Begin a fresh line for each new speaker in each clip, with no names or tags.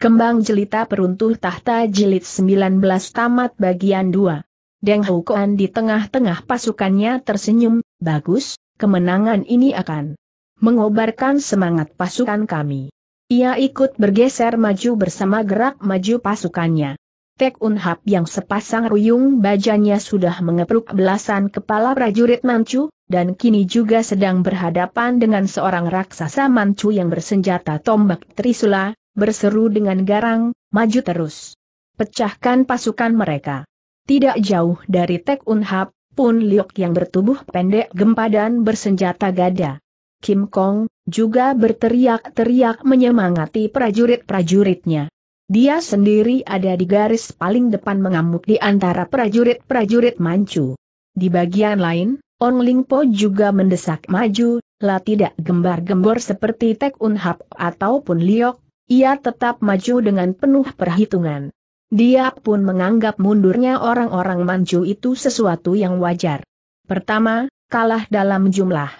Kembang Jelita Peruntuh Tahta Jilid 19 Tamat Bagian 2. Deng Hukuan di tengah-tengah pasukannya tersenyum, bagus, kemenangan ini akan mengobarkan semangat pasukan kami. Ia ikut bergeser maju bersama gerak maju pasukannya. Tek Unhap yang sepasang ruyung bajanya sudah mengepruk belasan kepala prajurit Manchu, dan kini juga sedang berhadapan dengan seorang raksasa Manchu yang bersenjata tombak Trisula, berseru dengan garang, maju terus. Pecahkan pasukan mereka. Tidak jauh dari Tek Unhap, pun Liok yang bertubuh pendek gempa dan bersenjata gada. Kim Kong, juga berteriak-teriak menyemangati prajurit-prajuritnya. Dia sendiri ada di garis paling depan mengamuk di antara prajurit-prajurit Manchu. Di bagian lain, Ong Ling Po juga mendesak maju, lah tidak gembar-gembor seperti Tek Unhap ataupun Liok, ia tetap maju dengan penuh perhitungan. Dia pun menganggap mundurnya orang-orang Manju itu sesuatu yang wajar. Pertama, kalah dalam jumlah.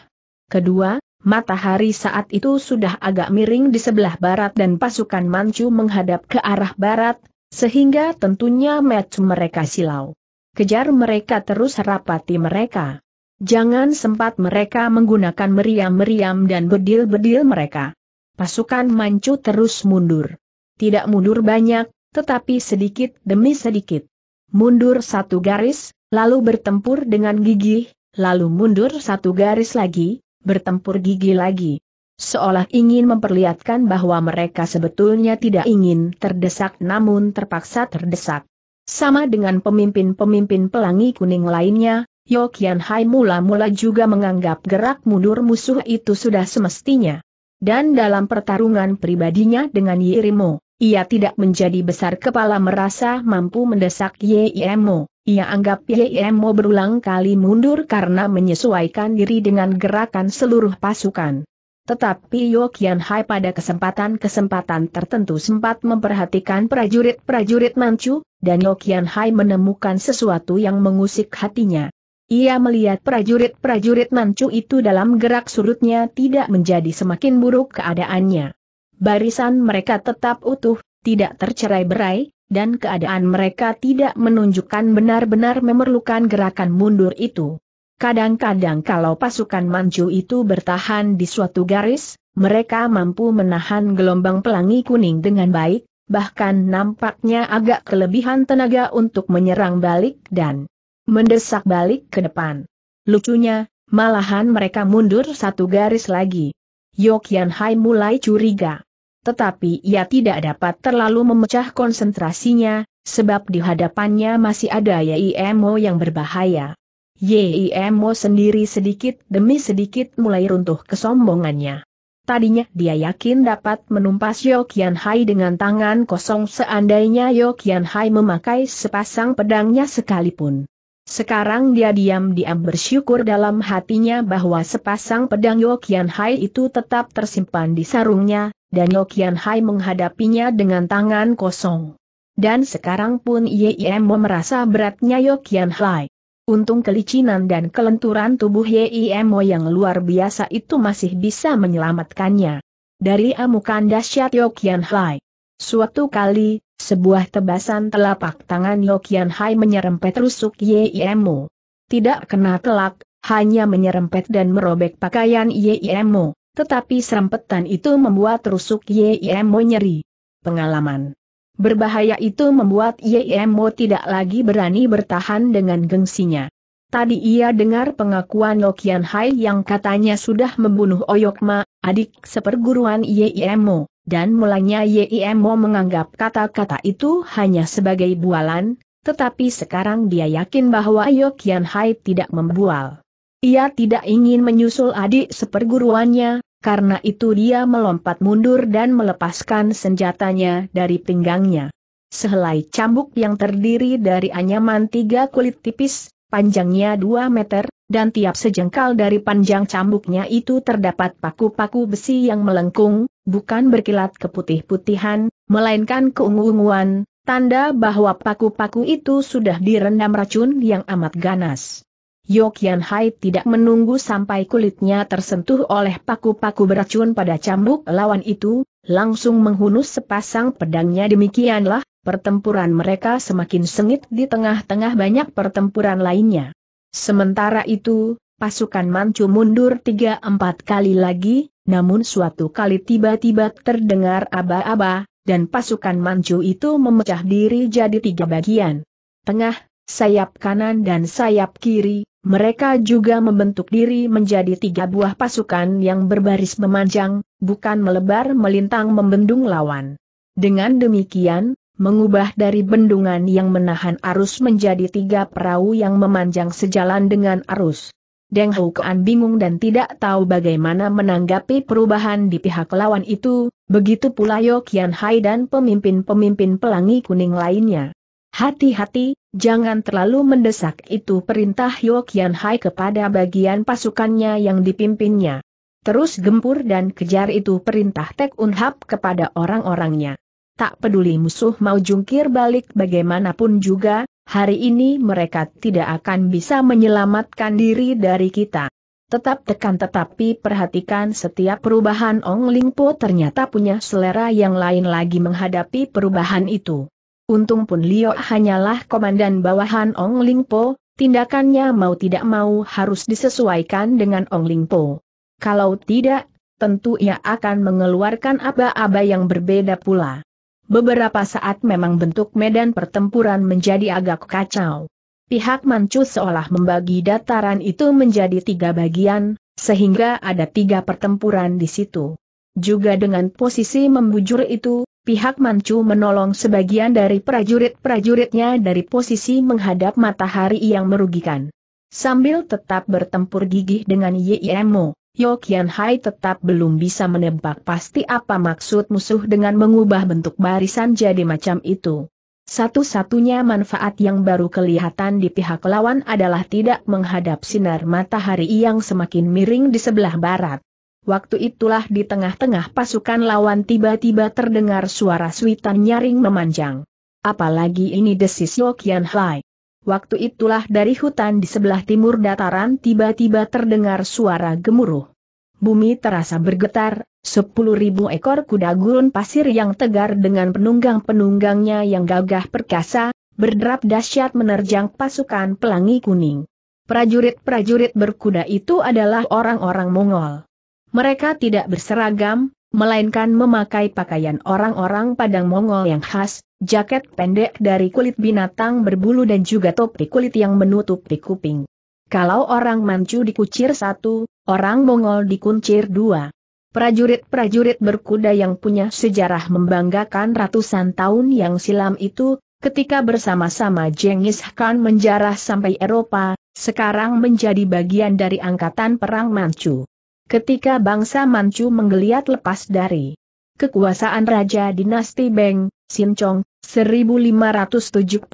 Kedua, matahari saat itu sudah agak miring di sebelah barat dan pasukan Manju menghadap ke arah barat, sehingga tentunya match mereka silau. Kejar mereka terus rapati mereka. Jangan sempat mereka menggunakan meriam-meriam dan bedil-bedil mereka pasukan Manchu terus mundur. Tidak mundur banyak, tetapi sedikit demi sedikit. Mundur satu garis, lalu bertempur dengan gigih, lalu mundur satu garis lagi, bertempur gigi lagi. Seolah ingin memperlihatkan bahwa mereka sebetulnya tidak ingin terdesak namun terpaksa terdesak. Sama dengan pemimpin-pemimpin pelangi kuning lainnya, Yokian Hai mula-mula juga menganggap gerak mundur musuh itu sudah semestinya dan dalam pertarungan pribadinya dengan Yirimo, ia tidak menjadi besar kepala merasa mampu mendesak Yirimo. Ia anggap Yirimo berulang kali mundur karena menyesuaikan diri dengan gerakan seluruh pasukan. Tetapi Yokian Hai pada kesempatan-kesempatan tertentu sempat memperhatikan prajurit-prajurit Manchu, dan Yokian Hai menemukan sesuatu yang mengusik hatinya. Ia melihat prajurit-prajurit Manchu itu dalam gerak surutnya tidak menjadi semakin buruk keadaannya. Barisan mereka tetap utuh, tidak tercerai-berai, dan keadaan mereka tidak menunjukkan benar-benar memerlukan gerakan mundur itu. Kadang-kadang kalau pasukan Manchu itu bertahan di suatu garis, mereka mampu menahan gelombang pelangi kuning dengan baik, bahkan nampaknya agak kelebihan tenaga untuk menyerang balik dan mendesak balik ke depan. Lucunya, malahan mereka mundur satu garis lagi. Yokian Hai mulai curiga. Tetapi ia tidak dapat terlalu memecah konsentrasinya, sebab di hadapannya masih ada YIMO yang berbahaya. YIMO sendiri sedikit demi sedikit mulai runtuh kesombongannya. Tadinya dia yakin dapat menumpas Yokian Hai dengan tangan kosong seandainya Yokian Hai memakai sepasang pedangnya sekalipun. Sekarang dia diam-diam bersyukur dalam hatinya bahwa sepasang pedang Yokian Hai itu tetap tersimpan di sarungnya, dan Yokian Hai menghadapinya dengan tangan kosong. Dan sekarang pun Yim merasa beratnya Yokian Hai. Untung kelicinan dan kelenturan tubuh Yim yang luar biasa itu masih bisa menyelamatkannya. Dari amukan dahsyat Yokian Hai. Suatu kali, sebuah tebasan telapak tangan Yokian Hai menyerempet rusuk Yemo. Tidak kena telak, hanya menyerempet dan merobek pakaian Yemo. tetapi serempetan itu membuat rusuk Yemo nyeri. Pengalaman berbahaya itu membuat Yemo tidak lagi berani bertahan dengan gengsinya. Tadi ia dengar pengakuan Yokian Hai yang katanya sudah membunuh Oyokma, adik seperguruan Yemo dan mulanya Yimo menganggap kata-kata itu hanya sebagai bualan, tetapi sekarang dia yakin bahwa Yokian Hai tidak membual. Ia tidak ingin menyusul adik seperguruannya, karena itu dia melompat mundur dan melepaskan senjatanya dari pinggangnya. Sehelai cambuk yang terdiri dari anyaman tiga kulit tipis, panjangnya dua meter, dan tiap sejengkal dari panjang cambuknya itu terdapat paku-paku besi yang melengkung, bukan berkilat keputih-putihan, melainkan keungu-unguan, tanda bahwa paku-paku itu sudah direndam racun yang amat ganas. Yokian Hai tidak menunggu sampai kulitnya tersentuh oleh paku-paku beracun pada cambuk lawan itu, langsung menghunus sepasang pedangnya demikianlah, pertempuran mereka semakin sengit di tengah-tengah banyak pertempuran lainnya. Sementara itu, pasukan Manchu mundur tiga empat kali lagi, namun suatu kali tiba-tiba terdengar aba-aba, dan pasukan Manchu itu memecah diri jadi tiga bagian. Tengah, sayap kanan dan sayap kiri, mereka juga membentuk diri menjadi tiga buah pasukan yang berbaris memanjang, bukan melebar melintang membendung lawan. Dengan demikian, mengubah dari bendungan yang menahan arus menjadi tiga perahu yang memanjang sejalan dengan arus. Deng Hukuan bingung dan tidak tahu bagaimana menanggapi perubahan di pihak lawan itu, begitu pula Yokian Hai dan pemimpin-pemimpin pelangi kuning lainnya. Hati-hati, jangan terlalu mendesak itu perintah Yokian Hai kepada bagian pasukannya yang dipimpinnya. Terus gempur dan kejar itu perintah Tek Unhap kepada orang-orangnya tak peduli musuh mau jungkir balik bagaimanapun juga, hari ini mereka tidak akan bisa menyelamatkan diri dari kita. Tetap tekan tetapi perhatikan setiap perubahan Ong Ling Po ternyata punya selera yang lain lagi menghadapi perubahan itu. Untung pun Liu hanyalah komandan bawahan Ong Ling Po, tindakannya mau tidak mau harus disesuaikan dengan Ong Ling Po. Kalau tidak, tentu ia akan mengeluarkan aba-aba yang berbeda pula beberapa saat memang bentuk medan pertempuran menjadi agak kacau. Pihak Manchu seolah membagi dataran itu menjadi tiga bagian, sehingga ada tiga pertempuran di situ. Juga dengan posisi membujur itu, pihak Manchu menolong sebagian dari prajurit-prajuritnya dari posisi menghadap matahari yang merugikan. Sambil tetap bertempur gigih dengan YIMO, Yokian Hai tetap belum bisa menebak pasti apa maksud musuh dengan mengubah bentuk barisan jadi macam itu. Satu-satunya manfaat yang baru kelihatan di pihak lawan adalah tidak menghadap sinar matahari yang semakin miring di sebelah barat. Waktu itulah di tengah-tengah pasukan lawan tiba-tiba terdengar suara suitan nyaring memanjang. Apalagi ini desis Yo Hai. Waktu itulah dari hutan di sebelah timur dataran tiba-tiba terdengar suara gemuruh. Bumi terasa bergetar, sepuluh ribu ekor kuda gurun pasir yang tegar dengan penunggang-penunggangnya yang gagah perkasa, berderap dahsyat menerjang pasukan pelangi kuning. Prajurit-prajurit berkuda itu adalah orang-orang Mongol. Mereka tidak berseragam, melainkan memakai pakaian orang-orang Padang Mongol yang khas, jaket pendek dari kulit binatang berbulu dan juga topi kulit yang menutupi kuping. Kalau orang Manchu dikucir satu, orang Mongol dikuncir dua. Prajurit-prajurit berkuda yang punya sejarah membanggakan ratusan tahun yang silam itu, ketika bersama-sama Genghis Khan menjarah sampai Eropa, sekarang menjadi bagian dari angkatan perang Manchu. Ketika bangsa Manchu menggeliat lepas dari kekuasaan Raja Dinasti Beng, Sincong, 1573-1620,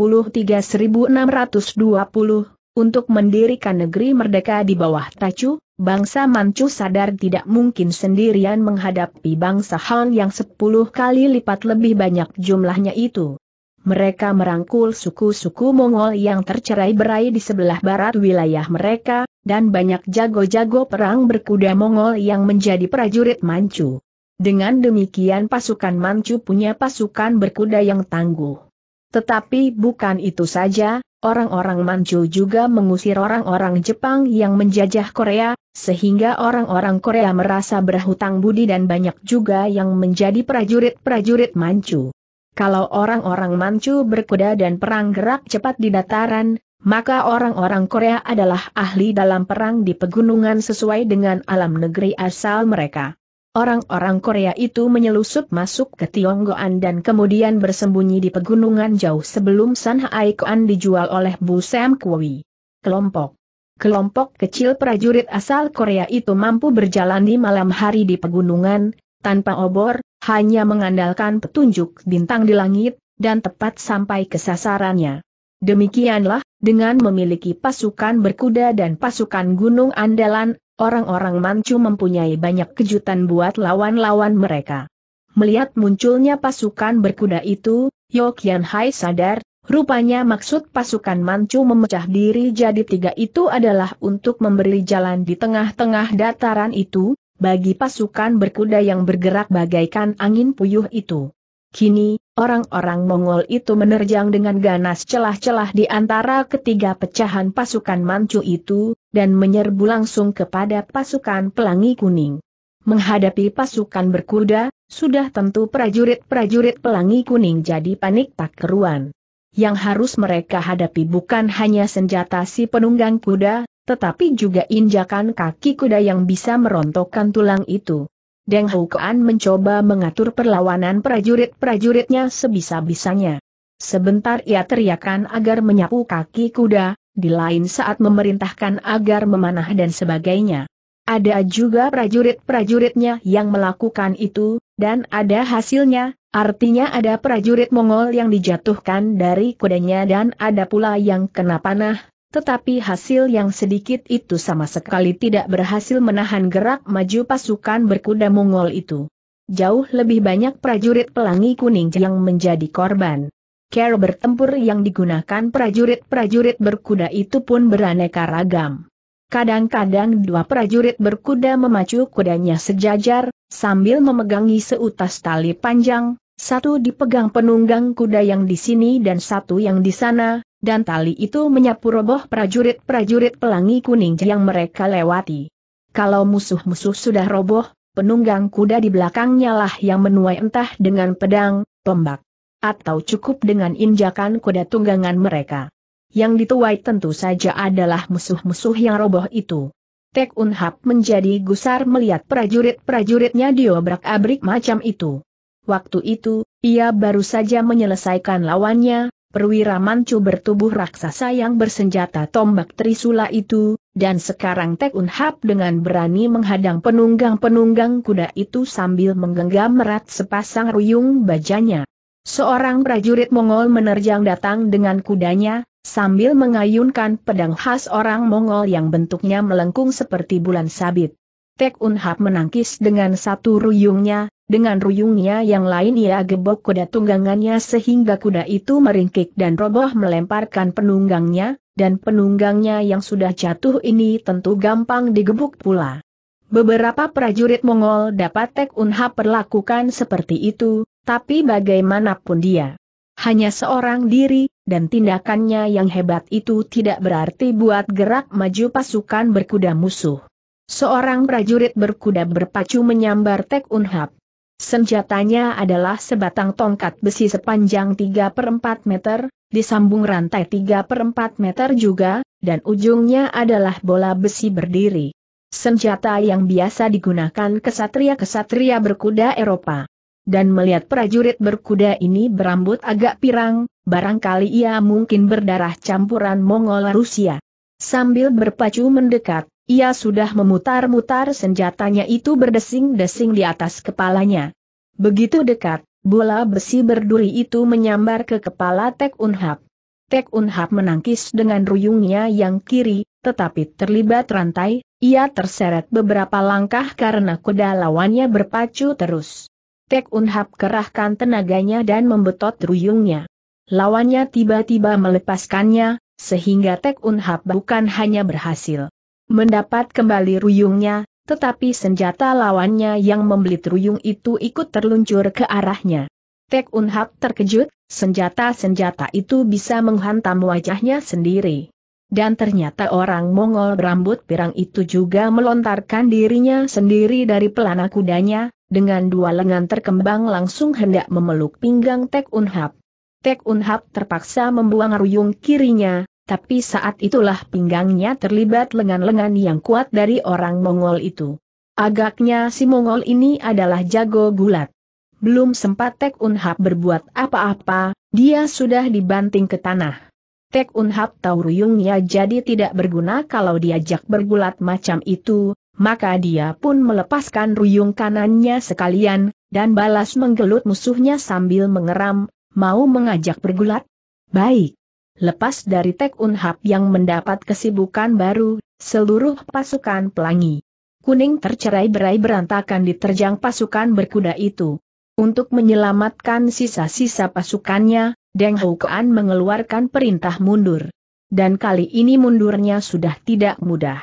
untuk mendirikan negeri merdeka di bawah Tacu, bangsa Manchu sadar tidak mungkin sendirian menghadapi bangsa Han yang sepuluh kali lipat lebih banyak jumlahnya itu. Mereka merangkul suku-suku Mongol yang tercerai berai di sebelah barat wilayah mereka, dan banyak jago-jago perang berkuda Mongol yang menjadi prajurit Manchu. Dengan demikian pasukan Manchu punya pasukan berkuda yang tangguh. Tetapi bukan itu saja, orang-orang Manchu juga mengusir orang-orang Jepang yang menjajah Korea, sehingga orang-orang Korea merasa berhutang budi dan banyak juga yang menjadi prajurit-prajurit Manchu. Kalau orang-orang Manchu berkuda dan perang gerak cepat di dataran, maka orang-orang Korea adalah ahli dalam perang di pegunungan sesuai dengan alam negeri asal mereka. Orang-orang Korea itu menyelusup masuk ke Tionggoan dan kemudian bersembunyi di pegunungan jauh sebelum San Koan dijual oleh Bu Sam Kui. Kelompok Kelompok kecil prajurit asal Korea itu mampu berjalan di malam hari di pegunungan, tanpa obor, hanya mengandalkan petunjuk bintang di langit, dan tepat sampai ke sasarannya. Demikianlah dengan memiliki pasukan berkuda dan pasukan gunung andalan, orang-orang Manchu mempunyai banyak kejutan buat lawan-lawan mereka. Melihat munculnya pasukan berkuda itu, Yokian Hai sadar, rupanya maksud pasukan Manchu memecah diri jadi tiga itu adalah untuk memberi jalan di tengah-tengah dataran itu, bagi pasukan berkuda yang bergerak bagaikan angin puyuh itu. Kini, Orang-orang Mongol itu menerjang dengan ganas celah-celah di antara ketiga pecahan pasukan Manchu itu, dan menyerbu langsung kepada pasukan Pelangi Kuning. Menghadapi pasukan berkuda, sudah tentu prajurit-prajurit Pelangi Kuning jadi panik tak keruan. Yang harus mereka hadapi bukan hanya senjata si penunggang kuda, tetapi juga injakan kaki kuda yang bisa merontokkan tulang itu. Deng Hukuan mencoba mengatur perlawanan prajurit-prajuritnya sebisa-bisanya. Sebentar ia teriakan agar menyapu kaki kuda, di lain saat memerintahkan agar memanah dan sebagainya. Ada juga prajurit-prajuritnya yang melakukan itu, dan ada hasilnya, artinya ada prajurit Mongol yang dijatuhkan dari kudanya dan ada pula yang kena panah, tetapi hasil yang sedikit itu sama sekali tidak berhasil menahan gerak maju pasukan berkuda Mongol itu. Jauh lebih banyak prajurit pelangi kuning yang menjadi korban. Care bertempur yang digunakan prajurit-prajurit berkuda itu pun beraneka ragam. Kadang-kadang dua prajurit berkuda memacu kudanya sejajar, sambil memegangi seutas tali panjang, satu dipegang penunggang kuda yang di sini dan satu yang di sana, dan tali itu menyapu roboh prajurit-prajurit pelangi kuning yang mereka lewati. Kalau musuh-musuh sudah roboh, penunggang kuda di belakangnya lah yang menuai entah dengan pedang, tombak, atau cukup dengan injakan kuda tunggangan mereka. Yang dituai tentu saja adalah musuh-musuh yang roboh itu. Tek Unhap menjadi gusar melihat prajurit-prajuritnya diobrak-abrik macam itu. Waktu itu, ia baru saja menyelesaikan lawannya, perwira mancu bertubuh raksasa yang bersenjata tombak trisula itu, dan sekarang Tek Unhap dengan berani menghadang penunggang-penunggang kuda itu sambil menggenggam merat sepasang ruyung bajanya. Seorang prajurit Mongol menerjang datang dengan kudanya, sambil mengayunkan pedang khas orang Mongol yang bentuknya melengkung seperti bulan sabit. Tek Unhap menangkis dengan satu ruyungnya, dengan ruyungnya yang lain ia gebok kuda tunggangannya sehingga kuda itu meringkik dan roboh melemparkan penunggangnya, dan penunggangnya yang sudah jatuh ini tentu gampang digebuk pula. Beberapa prajurit Mongol dapat Tek Unhap perlakukan seperti itu, tapi bagaimanapun dia. Hanya seorang diri, dan tindakannya yang hebat itu tidak berarti buat gerak maju pasukan berkuda musuh. Seorang prajurit berkuda berpacu menyambar Tek Unhap. Senjatanya adalah sebatang tongkat besi sepanjang 3 per 4 meter, disambung rantai 3 per 4 meter juga, dan ujungnya adalah bola besi berdiri. Senjata yang biasa digunakan kesatria-kesatria berkuda Eropa. Dan melihat prajurit berkuda ini berambut agak pirang, barangkali ia mungkin berdarah campuran Mongol Rusia. Sambil berpacu mendekat, ia sudah memutar-mutar senjatanya itu berdesing-desing di atas kepalanya. Begitu dekat, bola besi berduri itu menyambar ke kepala Tek Unhap. Tek Unhap menangkis dengan ruyungnya yang kiri, tetapi terlibat rantai, ia terseret beberapa langkah karena kuda lawannya berpacu terus. Tek Unhap kerahkan tenaganya dan membetot ruyungnya. Lawannya tiba-tiba melepaskannya, sehingga Tek Unhap bukan hanya berhasil mendapat kembali ruyungnya, tetapi senjata lawannya yang membelit ruyung itu ikut terluncur ke arahnya. Tek Unhap terkejut, senjata-senjata itu bisa menghantam wajahnya sendiri. Dan ternyata orang Mongol berambut pirang itu juga melontarkan dirinya sendiri dari pelana kudanya, dengan dua lengan terkembang langsung hendak memeluk pinggang Tek Unhap. Tek Unhap terpaksa membuang ruyung kirinya, tapi saat itulah pinggangnya terlibat lengan-lengan yang kuat dari orang Mongol itu. Agaknya si Mongol ini adalah jago gulat. Belum sempat Tek Unhap berbuat apa-apa, dia sudah dibanting ke tanah. Tek Unhap tahu ruyungnya jadi tidak berguna kalau diajak bergulat macam itu, maka dia pun melepaskan ruyung kanannya sekalian, dan balas menggelut musuhnya sambil mengeram, mau mengajak bergulat? Baik. Lepas dari Tek Unhap yang mendapat kesibukan baru, seluruh pasukan pelangi kuning tercerai-berai berantakan diterjang pasukan berkuda itu. Untuk menyelamatkan sisa-sisa pasukannya, Deng Houkuan mengeluarkan perintah mundur. Dan kali ini mundurnya sudah tidak mudah.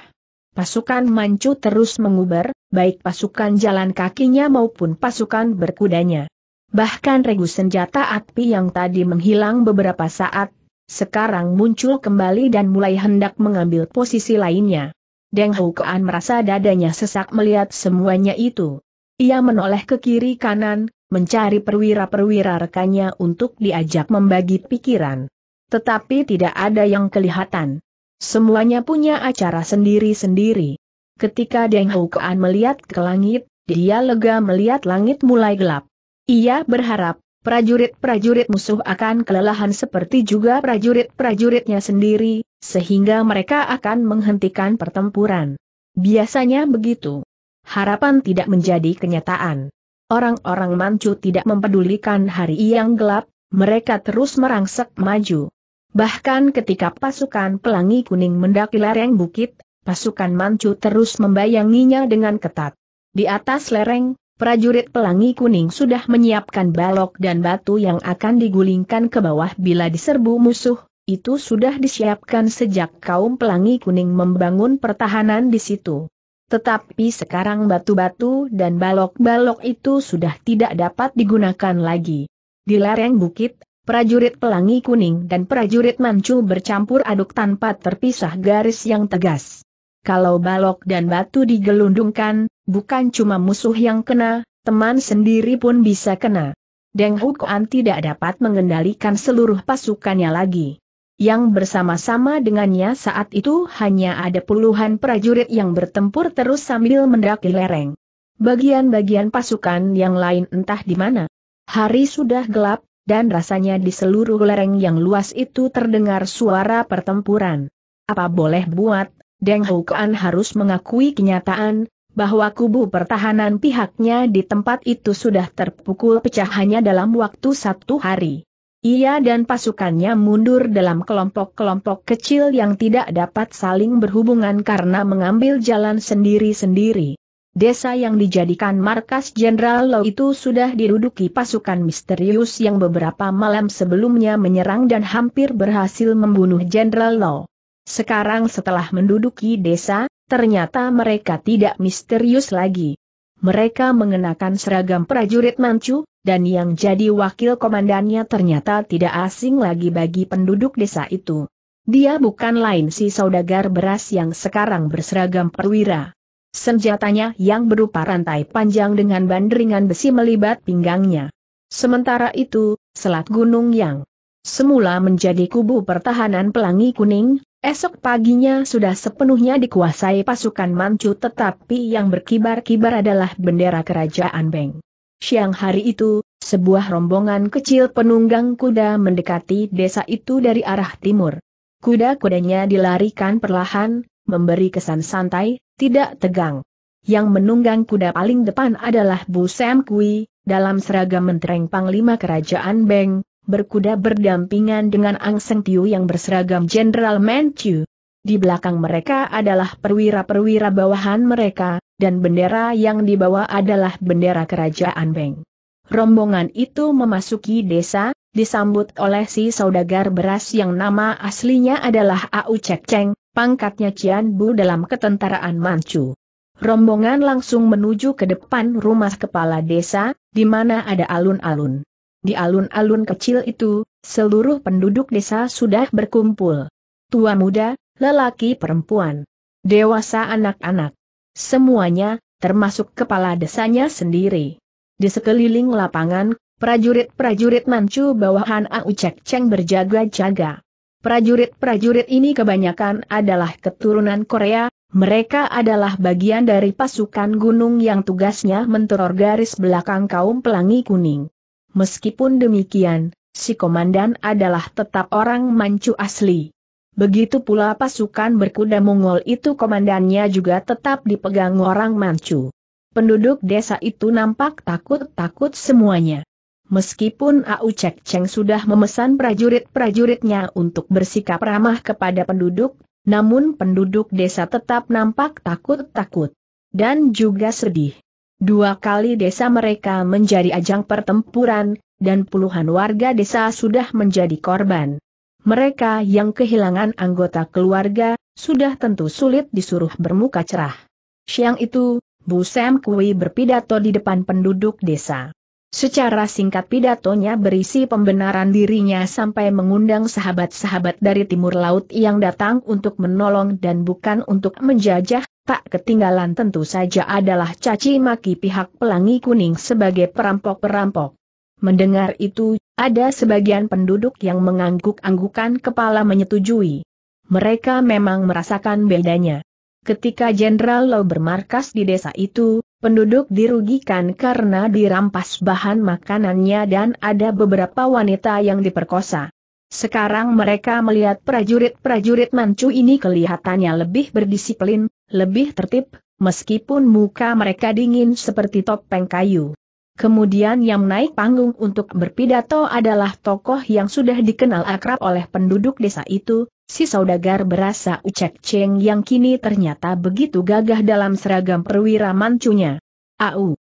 Pasukan mancu terus menguber, baik pasukan jalan kakinya maupun pasukan berkudanya. Bahkan regu senjata api yang tadi menghilang beberapa saat sekarang muncul kembali dan mulai hendak mengambil posisi lainnya. Deng Hukuan merasa dadanya sesak melihat semuanya itu. Ia menoleh ke kiri kanan, mencari perwira-perwira rekannya untuk diajak membagi pikiran. Tetapi tidak ada yang kelihatan. Semuanya punya acara sendiri-sendiri. Ketika Deng Hukuan melihat ke langit, dia lega melihat langit mulai gelap. Ia berharap prajurit-prajurit musuh akan kelelahan seperti juga prajurit-prajuritnya sendiri, sehingga mereka akan menghentikan pertempuran. Biasanya begitu. Harapan tidak menjadi kenyataan. Orang-orang Manchu tidak mempedulikan hari yang gelap, mereka terus merangsek maju. Bahkan ketika pasukan pelangi kuning mendaki lereng bukit, pasukan Manchu terus membayanginya dengan ketat. Di atas lereng, Prajurit Pelangi Kuning sudah menyiapkan balok dan batu yang akan digulingkan ke bawah bila diserbu musuh, itu sudah disiapkan sejak kaum Pelangi Kuning membangun pertahanan di situ. Tetapi sekarang batu-batu dan balok-balok itu sudah tidak dapat digunakan lagi. Di lereng bukit, prajurit Pelangi Kuning dan prajurit Mancu bercampur aduk tanpa terpisah garis yang tegas. Kalau balok dan batu digelundungkan, Bukan cuma musuh yang kena, teman sendiri pun bisa kena. Deng Hukuan tidak dapat mengendalikan seluruh pasukannya lagi. Yang bersama-sama dengannya saat itu hanya ada puluhan prajurit yang bertempur terus sambil mendaki lereng. Bagian-bagian pasukan yang lain entah di mana. Hari sudah gelap, dan rasanya di seluruh lereng yang luas itu terdengar suara pertempuran. Apa boleh buat, Deng Hukuan harus mengakui kenyataan, bahwa kubu pertahanan pihaknya di tempat itu sudah terpukul pecah hanya dalam waktu satu hari. Ia dan pasukannya mundur dalam kelompok-kelompok kecil yang tidak dapat saling berhubungan karena mengambil jalan sendiri-sendiri. Desa yang dijadikan markas Jenderal Low itu sudah diduduki pasukan misterius yang beberapa malam sebelumnya menyerang dan hampir berhasil membunuh Jenderal Low. Sekarang setelah menduduki desa, ternyata mereka tidak misterius lagi. Mereka mengenakan seragam prajurit Manchu, dan yang jadi wakil komandannya ternyata tidak asing lagi bagi penduduk desa itu. Dia bukan lain si saudagar beras yang sekarang berseragam perwira. Senjatanya yang berupa rantai panjang dengan bandringan besi melibat pinggangnya. Sementara itu, Selat Gunung yang semula menjadi kubu pertahanan Pelangi Kuning, Esok paginya sudah sepenuhnya dikuasai pasukan Manchu tetapi yang berkibar-kibar adalah bendera kerajaan Beng. Siang hari itu, sebuah rombongan kecil penunggang kuda mendekati desa itu dari arah timur. Kuda-kudanya dilarikan perlahan, memberi kesan santai, tidak tegang. Yang menunggang kuda paling depan adalah Bu Sam Kui, dalam seragam mentereng Panglima Kerajaan Beng, berkuda berdampingan dengan Ang Seng Tiu yang berseragam Jenderal Manchu. Di belakang mereka adalah perwira-perwira bawahan mereka, dan bendera yang dibawa adalah bendera kerajaan Beng. Rombongan itu memasuki desa, disambut oleh si saudagar beras yang nama aslinya adalah Au Cek Cheng, pangkatnya Cian Bu dalam ketentaraan Manchu. Rombongan langsung menuju ke depan rumah kepala desa, di mana ada alun-alun. Di alun-alun kecil itu, seluruh penduduk desa sudah berkumpul. Tua muda, lelaki perempuan, dewasa anak-anak. Semuanya, termasuk kepala desanya sendiri. Di sekeliling lapangan, prajurit-prajurit mancu bawahan Au Cek Cheng berjaga-jaga. Prajurit-prajurit ini kebanyakan adalah keturunan Korea, mereka adalah bagian dari pasukan gunung yang tugasnya menteror garis belakang kaum pelangi kuning. Meskipun demikian, si komandan adalah tetap orang Manchu asli. Begitu pula pasukan berkuda Mongol itu komandannya juga tetap dipegang orang Manchu. Penduduk desa itu nampak takut-takut semuanya. Meskipun Au Cek Cheng sudah memesan prajurit-prajuritnya untuk bersikap ramah kepada penduduk, namun penduduk desa tetap nampak takut-takut. Dan juga sedih. Dua kali desa mereka menjadi ajang pertempuran, dan puluhan warga desa sudah menjadi korban. Mereka yang kehilangan anggota keluarga, sudah tentu sulit disuruh bermuka cerah. Siang itu, Bu Sam Kui berpidato di depan penduduk desa. Secara singkat pidatonya berisi pembenaran dirinya sampai mengundang sahabat-sahabat dari timur laut yang datang untuk menolong dan bukan untuk menjajah, tak ketinggalan tentu saja adalah caci maki pihak pelangi kuning sebagai perampok-perampok. Mendengar itu, ada sebagian penduduk yang mengangguk-anggukan kepala menyetujui. Mereka memang merasakan bedanya ketika Jenderal Lau bermarkas di desa itu, penduduk dirugikan karena dirampas bahan makanannya dan ada beberapa wanita yang diperkosa. Sekarang mereka melihat prajurit-prajurit Manchu ini kelihatannya lebih berdisiplin, lebih tertib, meskipun muka mereka dingin seperti topeng kayu. Kemudian yang naik panggung untuk berpidato adalah tokoh yang sudah dikenal akrab oleh penduduk desa itu, si saudagar berasa Ucek Cheng yang kini ternyata begitu gagah dalam seragam perwira mancunya. Au!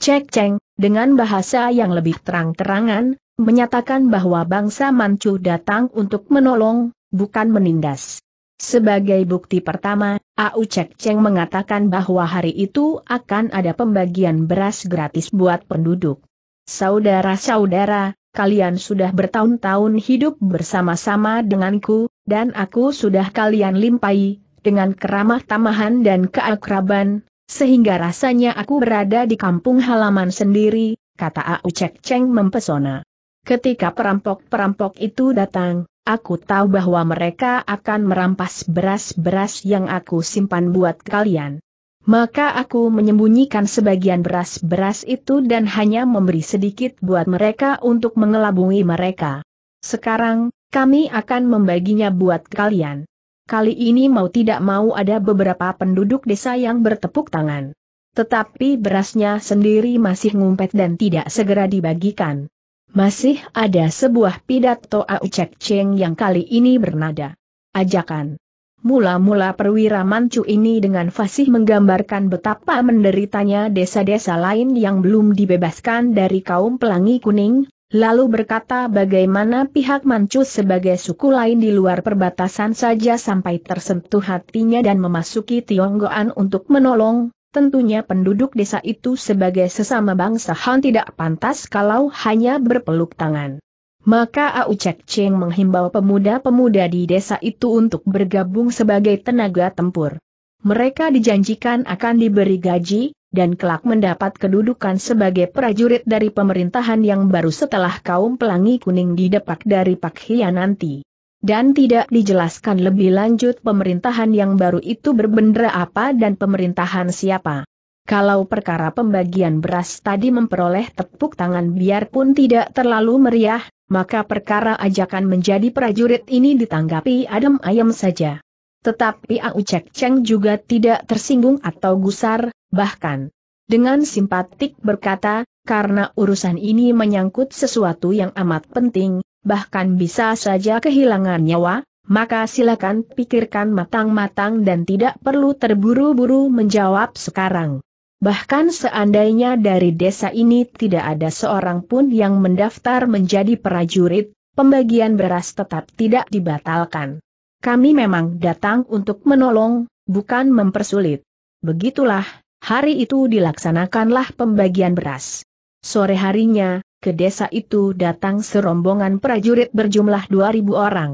Cek Cheng, dengan bahasa yang lebih terang-terangan, menyatakan bahwa bangsa Mancu datang untuk menolong, bukan menindas. Sebagai bukti pertama, Au Cek Cheng mengatakan bahwa hari itu akan ada pembagian beras gratis buat penduduk. Saudara-saudara, kalian sudah bertahun-tahun hidup bersama-sama denganku, dan aku sudah kalian limpahi, dengan keramah tamahan dan keakraban, sehingga rasanya aku berada di kampung halaman sendiri, kata Au Cek Cheng mempesona. Ketika perampok-perampok itu datang, aku tahu bahwa mereka akan merampas beras-beras yang aku simpan buat kalian. Maka aku menyembunyikan sebagian beras-beras itu dan hanya memberi sedikit buat mereka untuk mengelabui mereka. Sekarang, kami akan membaginya buat kalian. Kali ini mau tidak mau ada beberapa penduduk desa yang bertepuk tangan. Tetapi berasnya sendiri masih ngumpet dan tidak segera dibagikan. Masih ada sebuah pidato Au Chek Cheng yang kali ini bernada. Ajakan. Mula-mula perwira mancu ini dengan fasih menggambarkan betapa menderitanya desa-desa lain yang belum dibebaskan dari kaum pelangi kuning, lalu berkata bagaimana pihak mancu sebagai suku lain di luar perbatasan saja sampai tersentuh hatinya dan memasuki Tionggoan untuk menolong, Tentunya penduduk desa itu sebagai sesama bangsa Han tidak pantas kalau hanya berpeluk tangan. Maka Au Cek Cheng menghimbau pemuda-pemuda di desa itu untuk bergabung sebagai tenaga tempur. Mereka dijanjikan akan diberi gaji, dan kelak mendapat kedudukan sebagai prajurit dari pemerintahan yang baru setelah kaum pelangi kuning didepak dari Pak Hia nanti dan tidak dijelaskan lebih lanjut pemerintahan yang baru itu berbendera apa dan pemerintahan siapa. Kalau perkara pembagian beras tadi memperoleh tepuk tangan biarpun tidak terlalu meriah, maka perkara ajakan menjadi prajurit ini ditanggapi adem ayam saja. Tetapi Au Cek Cheng juga tidak tersinggung atau gusar, bahkan dengan simpatik berkata, karena urusan ini menyangkut sesuatu yang amat penting, bahkan bisa saja kehilangan nyawa, maka silakan pikirkan matang-matang dan tidak perlu terburu-buru menjawab sekarang. Bahkan seandainya dari desa ini tidak ada seorang pun yang mendaftar menjadi prajurit, pembagian beras tetap tidak dibatalkan. Kami memang datang untuk menolong, bukan mempersulit. Begitulah, hari itu dilaksanakanlah pembagian beras. Sore harinya, ke desa itu datang serombongan prajurit berjumlah 2.000 orang.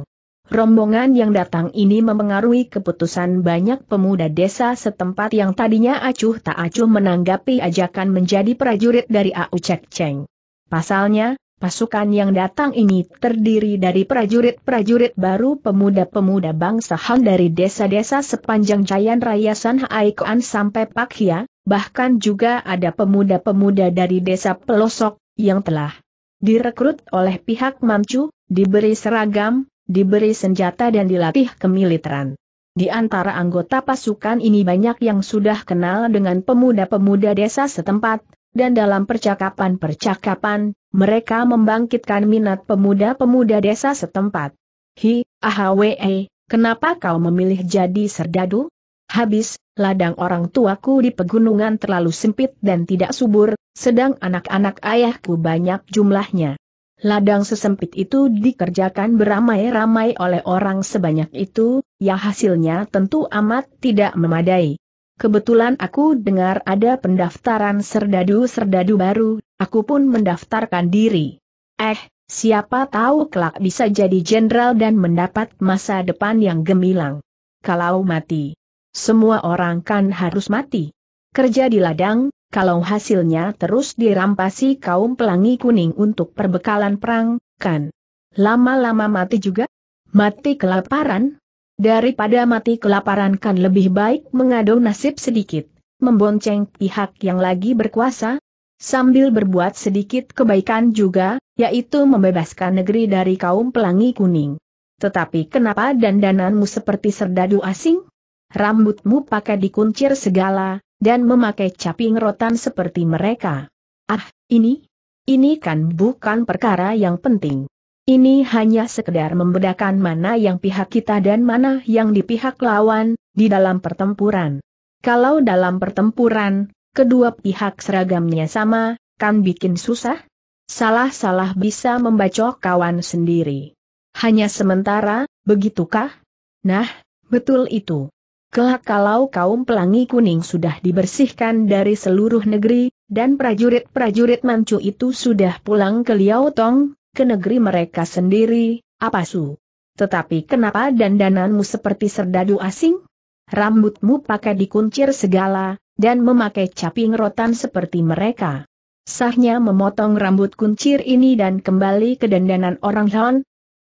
Rombongan yang datang ini memengaruhi keputusan banyak pemuda desa setempat yang tadinya acuh tak acuh menanggapi ajakan menjadi prajurit dari AU Cek Cheng. Pasalnya, pasukan yang datang ini terdiri dari prajurit-prajurit baru pemuda-pemuda bangsa Han dari desa-desa sepanjang Jayan Raya San sampai Pakia, bahkan juga ada pemuda-pemuda dari desa pelosok yang telah direkrut oleh pihak Manchu, diberi seragam, diberi senjata dan dilatih kemiliteran. Di antara anggota pasukan ini banyak yang sudah kenal dengan pemuda-pemuda desa setempat, dan dalam percakapan-percakapan, mereka membangkitkan minat pemuda-pemuda desa setempat. Hi, Ahwe, kenapa kau memilih jadi serdadu? Habis, ladang orang tuaku di pegunungan terlalu sempit dan tidak subur, sedang anak-anak ayahku banyak jumlahnya. Ladang sesempit itu dikerjakan beramai-ramai oleh orang sebanyak itu, ya hasilnya tentu amat tidak memadai. Kebetulan aku dengar ada pendaftaran serdadu-serdadu baru, aku pun mendaftarkan diri. Eh, siapa tahu kelak bisa jadi jenderal dan mendapat masa depan yang gemilang. Kalau mati semua orang kan harus mati. Kerja di ladang, kalau hasilnya terus dirampasi kaum pelangi kuning untuk perbekalan perang, kan? Lama-lama mati juga? Mati kelaparan? Daripada mati kelaparan kan lebih baik mengadu nasib sedikit, membonceng pihak yang lagi berkuasa, sambil berbuat sedikit kebaikan juga, yaitu membebaskan negeri dari kaum pelangi kuning. Tetapi kenapa dandananmu seperti serdadu asing? rambutmu pakai dikuncir segala, dan memakai caping rotan seperti mereka. Ah, ini? Ini kan bukan perkara yang penting. Ini hanya sekedar membedakan mana yang pihak kita dan mana yang di pihak lawan, di dalam pertempuran. Kalau dalam pertempuran, kedua pihak seragamnya sama, kan bikin susah? Salah-salah bisa membacok kawan sendiri. Hanya sementara, begitukah? Nah, betul itu. Kelak kalau kaum pelangi kuning sudah dibersihkan dari seluruh negeri, dan prajurit-prajurit mancu itu sudah pulang ke Liao Tong, ke negeri mereka sendiri, apa su? Tetapi kenapa dandananmu seperti serdadu asing? Rambutmu pakai dikuncir segala, dan memakai caping rotan seperti mereka. Sahnya memotong rambut kuncir ini dan kembali ke dandanan orang Han,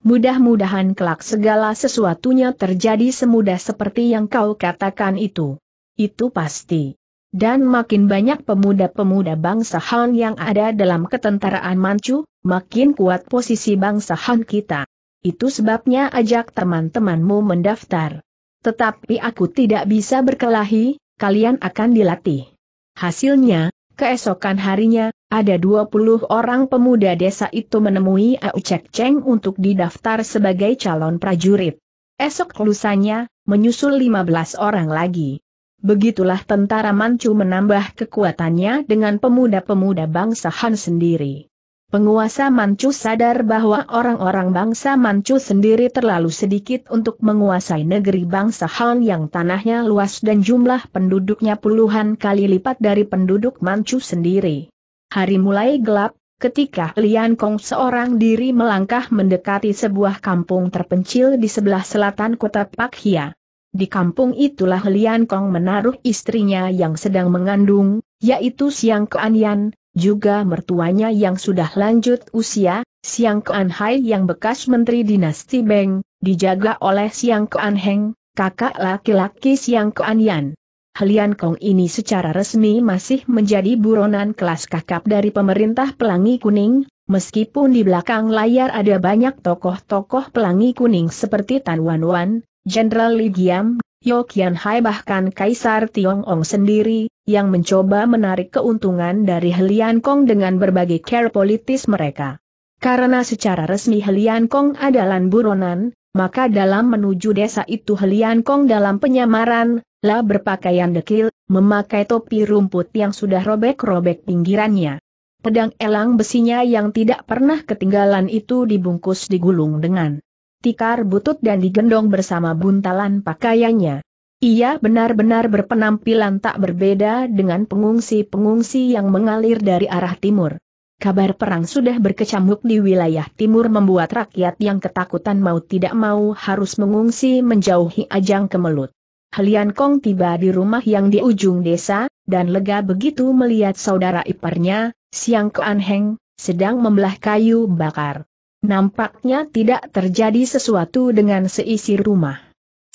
mudah-mudahan kelak segala sesuatunya terjadi semudah seperti yang kau katakan itu. Itu pasti. Dan makin banyak pemuda-pemuda bangsa Han yang ada dalam ketentaraan Manchu, makin kuat posisi bangsa Han kita. Itu sebabnya ajak teman-temanmu mendaftar. Tetapi aku tidak bisa berkelahi, kalian akan dilatih. Hasilnya, keesokan harinya, ada 20 orang pemuda desa itu menemui Au Cek Cheng untuk didaftar sebagai calon prajurit. Esok lusanya, menyusul 15 orang lagi. Begitulah tentara Manchu menambah kekuatannya dengan pemuda-pemuda bangsa Han sendiri. Penguasa Manchu sadar bahwa orang-orang bangsa Manchu sendiri terlalu sedikit untuk menguasai negeri bangsa Han yang tanahnya luas dan jumlah penduduknya puluhan kali lipat dari penduduk Manchu sendiri. Hari mulai gelap, ketika Lian Kong seorang diri melangkah mendekati sebuah kampung terpencil di sebelah selatan kota Pakia. Di kampung itulah Lian Kong menaruh istrinya yang sedang mengandung, yaitu Siang Yan, juga mertuanya yang sudah lanjut usia, Siang Kuan Hai yang bekas menteri dinasti Beng, dijaga oleh Siang Kuan Heng, kakak laki-laki Siang Kuan Yan. Helian Kong ini secara resmi masih menjadi buronan kelas kakap dari pemerintah Pelangi Kuning, meskipun di belakang layar ada banyak tokoh-tokoh Pelangi Kuning seperti Tan Wan Wan, Jenderal Li Giam, Yo Kian Hai bahkan Kaisar Ong sendiri, yang mencoba menarik keuntungan dari Helian Kong dengan berbagai care politis mereka. Karena secara resmi Helian Kong adalah buronan, maka dalam menuju desa itu Helian Kong dalam penyamaran, La berpakaian dekil, memakai topi rumput yang sudah robek-robek pinggirannya. Pedang elang besinya yang tidak pernah ketinggalan itu dibungkus digulung dengan tikar butut dan digendong bersama buntalan pakaiannya. Ia benar-benar berpenampilan tak berbeda dengan pengungsi-pengungsi yang mengalir dari arah timur. Kabar perang sudah berkecamuk di wilayah timur membuat rakyat yang ketakutan mau tidak mau harus mengungsi menjauhi ajang kemelut. Helian Kong tiba di rumah yang di ujung desa, dan lega begitu melihat saudara iparnya, Siang Kuan Heng, sedang membelah kayu bakar. Nampaknya tidak terjadi sesuatu dengan seisi rumah.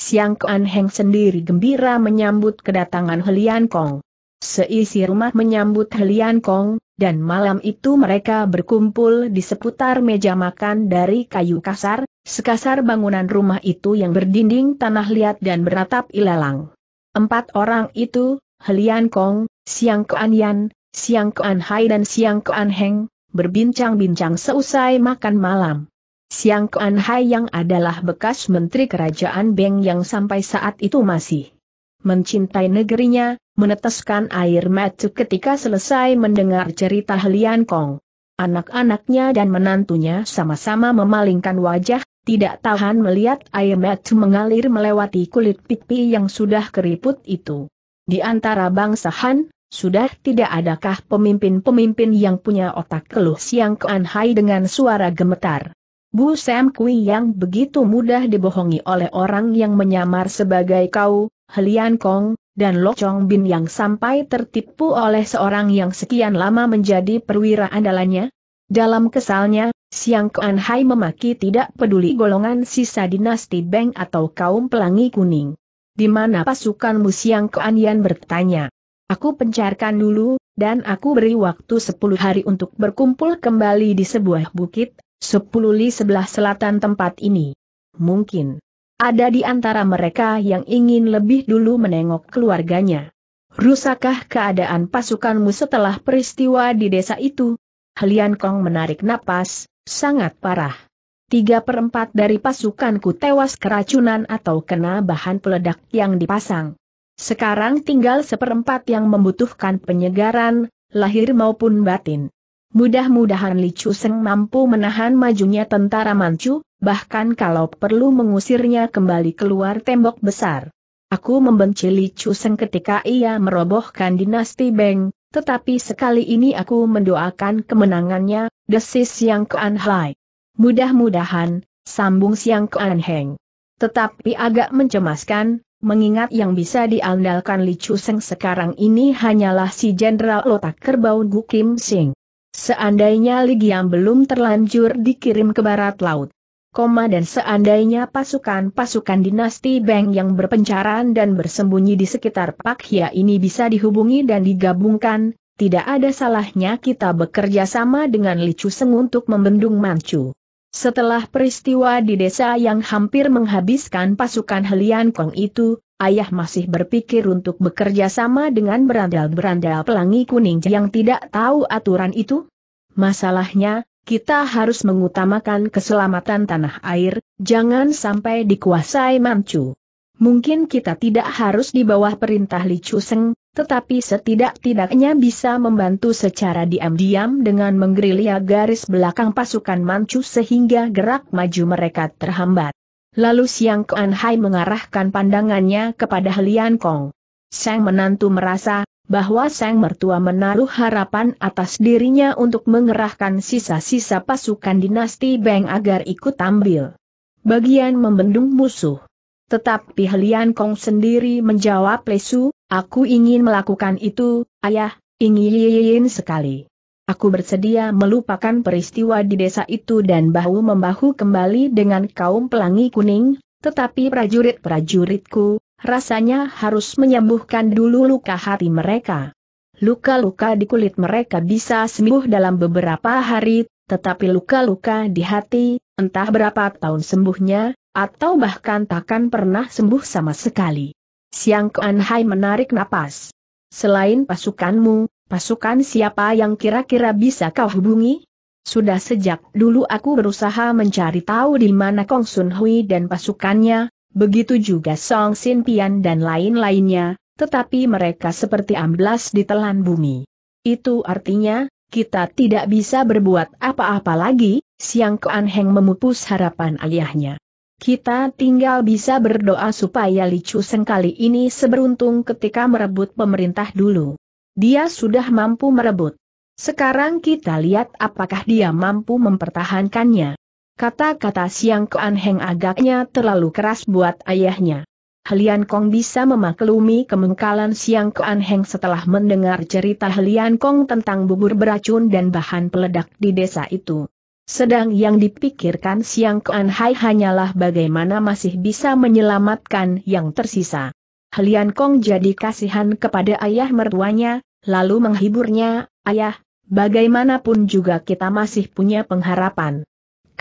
Siang Kuan Heng sendiri gembira menyambut kedatangan Helian Kong. Seisi rumah menyambut Helian Kong, dan malam itu mereka berkumpul di seputar meja makan dari kayu kasar, sekasar bangunan rumah itu yang berdinding tanah liat dan beratap ilalang. Empat orang itu, Helian Kong, Siang Kuan Yan, Siang Kuan Hai dan Siang Kuan Heng, berbincang-bincang seusai makan malam. Siang Kuan Hai yang adalah bekas menteri kerajaan Beng yang sampai saat itu masih mencintai negerinya, meneteskan air mata ketika selesai mendengar cerita Helian Kong. Anak-anaknya dan menantunya sama-sama memalingkan wajah, tidak tahan melihat air mata mengalir melewati kulit pipi yang sudah keriput itu. Di antara bangsa Han, sudah tidak adakah pemimpin-pemimpin yang punya otak keluh siang Kuan Hai dengan suara gemetar. Bu Sam Kui yang begitu mudah dibohongi oleh orang yang menyamar sebagai kau, Helian Kong, dan Lo Chong Bin yang sampai tertipu oleh seorang yang sekian lama menjadi perwira andalannya? Dalam kesalnya, Siang Kuan Hai memaki tidak peduli golongan sisa dinasti Beng atau kaum pelangi kuning. Di mana pasukanmu Siang Kuan Yan bertanya. Aku pencarkan dulu, dan aku beri waktu 10 hari untuk berkumpul kembali di sebuah bukit, 10 li sebelah selatan tempat ini. Mungkin ada di antara mereka yang ingin lebih dulu menengok keluarganya. Rusakah keadaan pasukanmu setelah peristiwa di desa itu? Helian Kong menarik napas, sangat parah. Tiga perempat dari pasukanku tewas keracunan atau kena bahan peledak yang dipasang. Sekarang tinggal seperempat yang membutuhkan penyegaran, lahir maupun batin. Mudah-mudahan Li Chu Seng mampu menahan majunya tentara Manchu, bahkan kalau perlu mengusirnya kembali keluar tembok besar. Aku membenci Li Chuseng ketika ia merobohkan dinasti Beng, tetapi sekali ini aku mendoakan kemenangannya, desis Yang Kuan Hai. Mudah-mudahan, sambung Siang Kuan Heng. Tetapi agak mencemaskan, mengingat yang bisa diandalkan Li Chuseng sekarang ini hanyalah si Jenderal Lotak Kerbau Gu Kim Sing. Seandainya Li Giam belum terlanjur dikirim ke barat laut koma dan seandainya pasukan-pasukan dinasti Beng yang berpencaran dan bersembunyi di sekitar Pak Pakhia ini bisa dihubungi dan digabungkan, tidak ada salahnya kita bekerja sama dengan Licu Seng untuk membendung Manchu. Setelah peristiwa di desa yang hampir menghabiskan pasukan Helian Kong itu, ayah masih berpikir untuk bekerja sama dengan berandal-berandal pelangi kuning yang tidak tahu aturan itu. Masalahnya, kita harus mengutamakan keselamatan tanah air, jangan sampai dikuasai Manchu. Mungkin kita tidak harus di bawah perintah Li Chuseng, tetapi setidak-tidaknya bisa membantu secara diam-diam dengan menggerilya garis belakang pasukan Manchu sehingga gerak maju mereka terhambat. Lalu Siang Kuan Hai mengarahkan pandangannya kepada Lian Kong. Sang menantu merasa, bahwa sang mertua menaruh harapan atas dirinya untuk mengerahkan sisa-sisa pasukan dinasti Beng agar ikut tampil. Bagian membendung musuh. Tetapi Helian Kong sendiri menjawab lesu, aku ingin melakukan itu, ayah, ingin sekali. Aku bersedia melupakan peristiwa di desa itu dan bahu-membahu kembali dengan kaum pelangi kuning, tetapi prajurit-prajuritku, rasanya harus menyembuhkan dulu luka hati mereka. Luka-luka di kulit mereka bisa sembuh dalam beberapa hari, tetapi luka-luka di hati, entah berapa tahun sembuhnya, atau bahkan takkan pernah sembuh sama sekali. Siang Kuan Hai menarik napas. Selain pasukanmu, pasukan siapa yang kira-kira bisa kau hubungi? Sudah sejak dulu aku berusaha mencari tahu di mana Kong Sun Hui dan pasukannya, begitu juga Song Sin Pian dan lain-lainnya, tetapi mereka seperti amblas ditelan bumi. Itu artinya, kita tidak bisa berbuat apa-apa lagi, Siang Kuan Heng memupus harapan ayahnya. Kita tinggal bisa berdoa supaya Licu Seng ini seberuntung ketika merebut pemerintah dulu. Dia sudah mampu merebut. Sekarang kita lihat apakah dia mampu mempertahankannya. Kata-kata Siang Kuan Heng agaknya terlalu keras buat ayahnya. Helian Kong bisa memaklumi kemengkalan Siang Kuan Heng setelah mendengar cerita Helian Kong tentang bubur beracun dan bahan peledak di desa itu. Sedang yang dipikirkan Siang Kuan Hai hanyalah bagaimana masih bisa menyelamatkan yang tersisa. Helian Kong jadi kasihan kepada ayah mertuanya, lalu menghiburnya, ayah, bagaimanapun juga kita masih punya pengharapan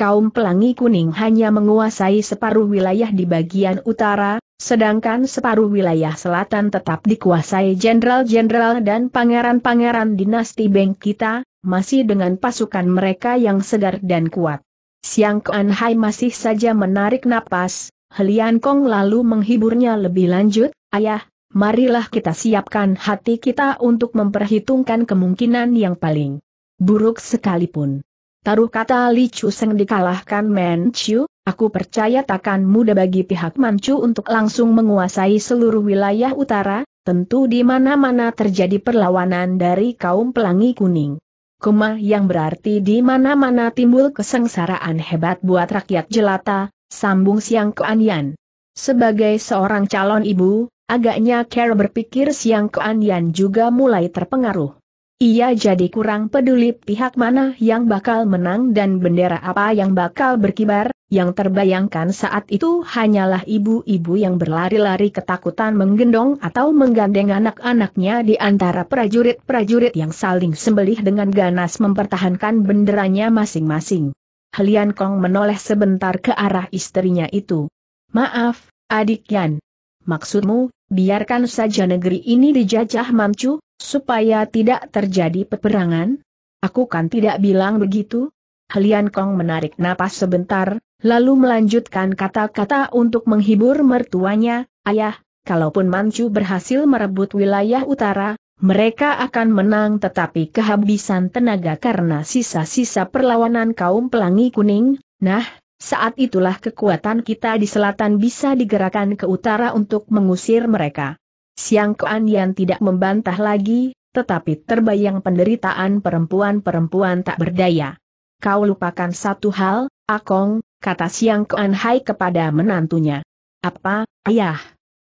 kaum pelangi kuning hanya menguasai separuh wilayah di bagian utara, sedangkan separuh wilayah selatan tetap dikuasai jenderal-jenderal dan pangeran-pangeran dinasti Beng kita, masih dengan pasukan mereka yang segar dan kuat. Siang Kuan Hai masih saja menarik napas, Helian Kong lalu menghiburnya lebih lanjut, Ayah, marilah kita siapkan hati kita untuk memperhitungkan kemungkinan yang paling buruk sekalipun. Taruh kata Li Chu Seng dikalahkan Man Chu, aku percaya takkan mudah bagi pihak Manchu untuk langsung menguasai seluruh wilayah utara, tentu di mana-mana terjadi perlawanan dari kaum pelangi kuning. Koma yang berarti di mana-mana timbul kesengsaraan hebat buat rakyat jelata, sambung Siang Keanyan. Sebagai seorang calon ibu, agaknya Care berpikir Siang Keanyan juga mulai terpengaruh. Ia jadi kurang peduli pihak mana yang bakal menang dan bendera apa yang bakal berkibar, yang terbayangkan saat itu hanyalah ibu-ibu yang berlari-lari ketakutan menggendong atau menggandeng anak-anaknya di antara prajurit-prajurit yang saling sembelih dengan ganas mempertahankan benderanya masing-masing. Helian Kong menoleh sebentar ke arah istrinya itu. Maaf, adik Yan. Maksudmu, biarkan saja negeri ini dijajah Mancu? Supaya tidak terjadi peperangan? Aku kan tidak bilang begitu? Halian Kong menarik napas sebentar, lalu melanjutkan kata-kata untuk menghibur mertuanya, Ayah, kalaupun Manchu berhasil merebut wilayah utara, mereka akan menang tetapi kehabisan tenaga karena sisa-sisa perlawanan kaum pelangi kuning, nah, saat itulah kekuatan kita di selatan bisa digerakkan ke utara untuk mengusir mereka. Siang Kuan Yan tidak membantah lagi, tetapi terbayang penderitaan perempuan-perempuan tak berdaya. Kau lupakan satu hal, Akong, kata Siang Kuan Hai kepada menantunya. Apa, ayah?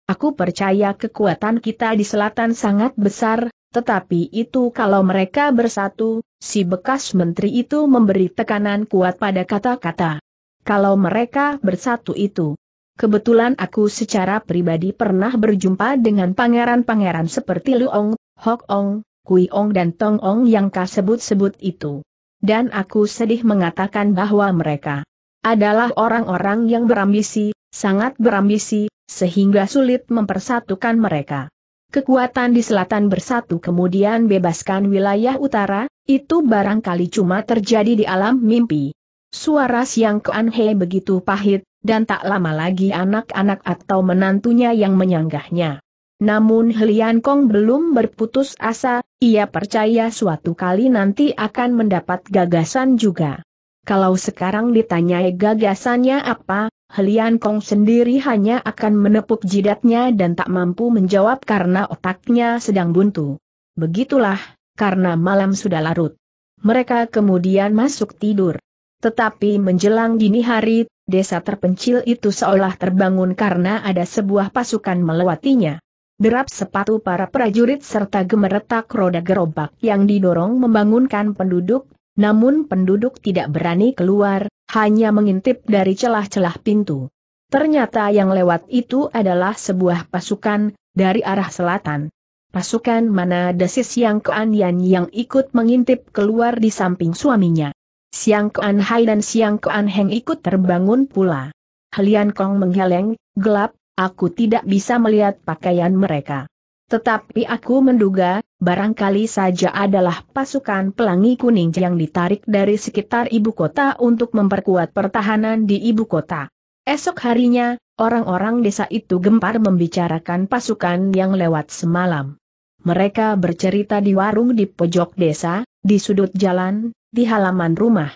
Aku percaya kekuatan kita di selatan sangat besar, tetapi itu kalau mereka bersatu, si bekas menteri itu memberi tekanan kuat pada kata-kata. Kalau mereka bersatu itu Kebetulan aku secara pribadi pernah berjumpa dengan pangeran-pangeran seperti Luong, Hok Ong, Kui Ong dan Tong Ong yang kasebut-sebut itu. Dan aku sedih mengatakan bahwa mereka adalah orang-orang yang berambisi, sangat berambisi, sehingga sulit mempersatukan mereka. Kekuatan di selatan bersatu kemudian bebaskan wilayah utara, itu barangkali cuma terjadi di alam mimpi. Suara Siang Kuan He begitu pahit, dan tak lama lagi anak-anak atau menantunya yang menyanggahnya. Namun Helian Kong belum berputus asa, ia percaya suatu kali nanti akan mendapat gagasan juga. Kalau sekarang ditanyai gagasannya apa, Helian Kong sendiri hanya akan menepuk jidatnya dan tak mampu menjawab karena otaknya sedang buntu. Begitulah, karena malam sudah larut. Mereka kemudian masuk tidur. Tetapi menjelang dini hari, desa terpencil itu seolah terbangun karena ada sebuah pasukan melewatinya. Derap sepatu para prajurit serta gemeretak roda gerobak yang didorong membangunkan penduduk, namun penduduk tidak berani keluar, hanya mengintip dari celah-celah pintu. Ternyata yang lewat itu adalah sebuah pasukan, dari arah selatan. Pasukan mana desis yang keanian yang ikut mengintip keluar di samping suaminya. Siang Kuan Hai dan Siang Kuan Heng ikut terbangun pula. Helian Kong menggeleng, gelap, aku tidak bisa melihat pakaian mereka. Tetapi aku menduga, barangkali saja adalah pasukan pelangi kuning yang ditarik dari sekitar ibu kota untuk memperkuat pertahanan di ibu kota. Esok harinya, orang-orang desa itu gempar membicarakan pasukan yang lewat semalam. Mereka bercerita di warung di pojok desa, di sudut jalan, di halaman rumah.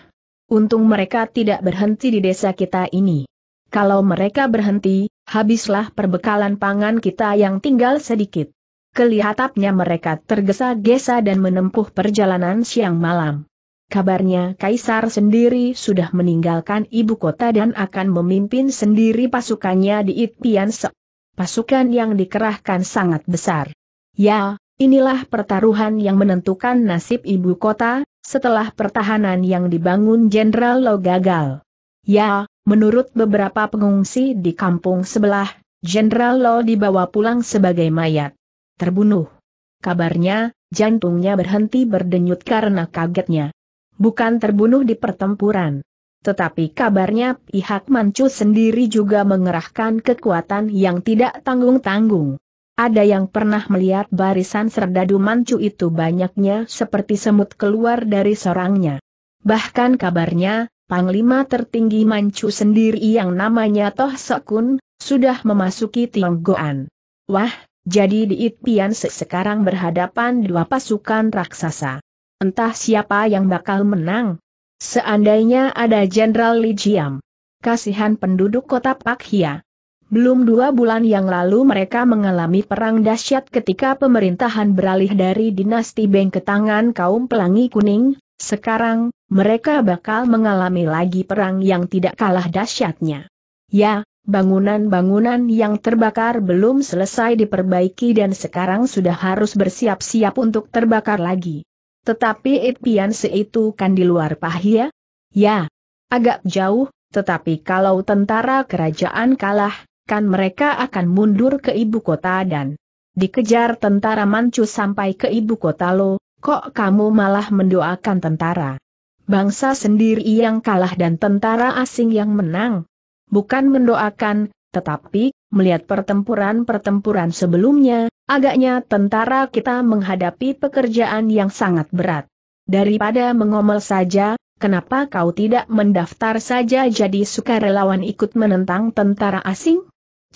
Untung mereka tidak berhenti di desa kita ini. Kalau mereka berhenti, habislah perbekalan pangan kita yang tinggal sedikit. Kelihatannya mereka tergesa-gesa dan menempuh perjalanan siang malam. Kabarnya Kaisar sendiri sudah meninggalkan ibu kota dan akan memimpin sendiri pasukannya di Itpian Se. Pasukan yang dikerahkan sangat besar. Ya, inilah pertaruhan yang menentukan nasib ibu kota, setelah pertahanan yang dibangun Jenderal Lo gagal. Ya, menurut beberapa pengungsi di kampung sebelah, Jenderal Lo dibawa pulang sebagai mayat. Terbunuh. Kabarnya, jantungnya berhenti berdenyut karena kagetnya. Bukan terbunuh di pertempuran. Tetapi kabarnya pihak Mancu sendiri juga mengerahkan kekuatan yang tidak tanggung-tanggung. Ada yang pernah melihat barisan serdadu mancu itu banyaknya seperti semut keluar dari sarangnya. Bahkan kabarnya, Panglima tertinggi mancu sendiri yang namanya Toh Sekun, sudah memasuki Tionggoan. Wah, jadi di Itpian sekarang berhadapan dua pasukan raksasa. Entah siapa yang bakal menang. Seandainya ada Jenderal Li Jiam. Kasihan penduduk kota Pakia. Belum dua bulan yang lalu mereka mengalami perang dahsyat ketika pemerintahan beralih dari dinasti Beng ke tangan kaum pelangi kuning, sekarang, mereka bakal mengalami lagi perang yang tidak kalah dahsyatnya. Ya, bangunan-bangunan yang terbakar belum selesai diperbaiki dan sekarang sudah harus bersiap-siap untuk terbakar lagi. Tetapi Ipian itu kan di luar pahia? Ya, agak jauh, tetapi kalau tentara kerajaan kalah, kan mereka akan mundur ke ibu kota dan dikejar tentara Manchu sampai ke ibu kota lo, kok kamu malah mendoakan tentara bangsa sendiri yang kalah dan tentara asing yang menang? Bukan mendoakan, tetapi melihat pertempuran-pertempuran sebelumnya, agaknya tentara kita menghadapi pekerjaan yang sangat berat. Daripada mengomel saja, kenapa kau tidak mendaftar saja jadi sukarelawan ikut menentang tentara asing?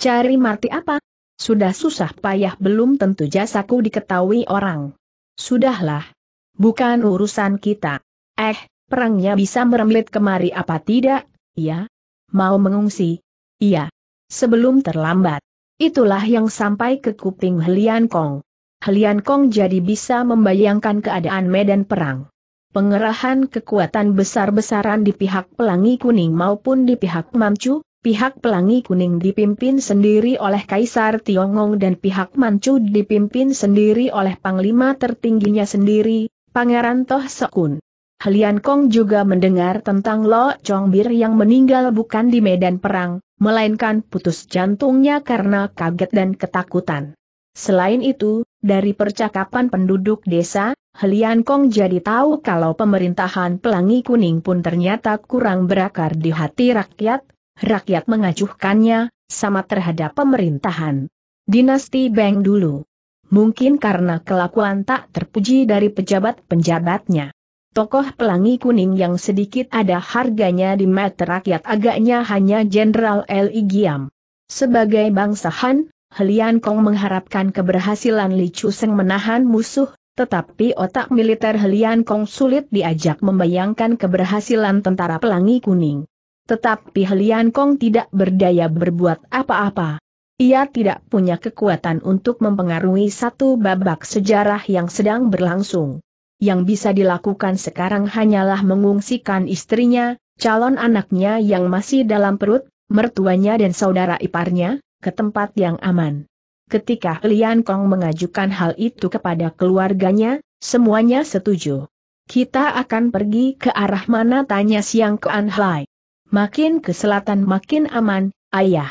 Cari mati apa? Sudah susah payah belum tentu jasaku diketahui orang. Sudahlah. Bukan urusan kita. Eh, perangnya bisa merembet kemari apa tidak? Iya. Mau mengungsi? Iya. Sebelum terlambat. Itulah yang sampai ke kuping Helian Kong. Helian Kong jadi bisa membayangkan keadaan medan perang. Pengerahan kekuatan besar-besaran di pihak Pelangi Kuning maupun di pihak Mamcu, Pihak Pelangi Kuning dipimpin sendiri oleh Kaisar Tiongong dan pihak Manchu dipimpin sendiri oleh Panglima tertingginya sendiri, Pangeran Toh Sekun. Helian Kong juga mendengar tentang Lo Chongbir yang meninggal bukan di medan perang, melainkan putus jantungnya karena kaget dan ketakutan. Selain itu, dari percakapan penduduk desa, Helian Kong jadi tahu kalau pemerintahan Pelangi Kuning pun ternyata kurang berakar di hati rakyat, rakyat mengacuhkannya, sama terhadap pemerintahan. Dinasti Beng dulu. Mungkin karena kelakuan tak terpuji dari pejabat-penjabatnya. Tokoh pelangi kuning yang sedikit ada harganya di mata rakyat agaknya hanya Jenderal L.I. Giam. Sebagai Han, Helian Kong mengharapkan keberhasilan Li Seng menahan musuh, tetapi otak militer Helian Kong sulit diajak membayangkan keberhasilan tentara pelangi kuning. Tetapi Helian Kong tidak berdaya berbuat apa-apa. Ia tidak punya kekuatan untuk mempengaruhi satu babak sejarah yang sedang berlangsung. Yang bisa dilakukan sekarang hanyalah mengungsikan istrinya, calon anaknya yang masih dalam perut, mertuanya dan saudara iparnya, ke tempat yang aman. Ketika Lian Kong mengajukan hal itu kepada keluarganya, semuanya setuju. Kita akan pergi ke arah mana tanya Siang Kuan Hai. Makin ke selatan makin aman, ayah.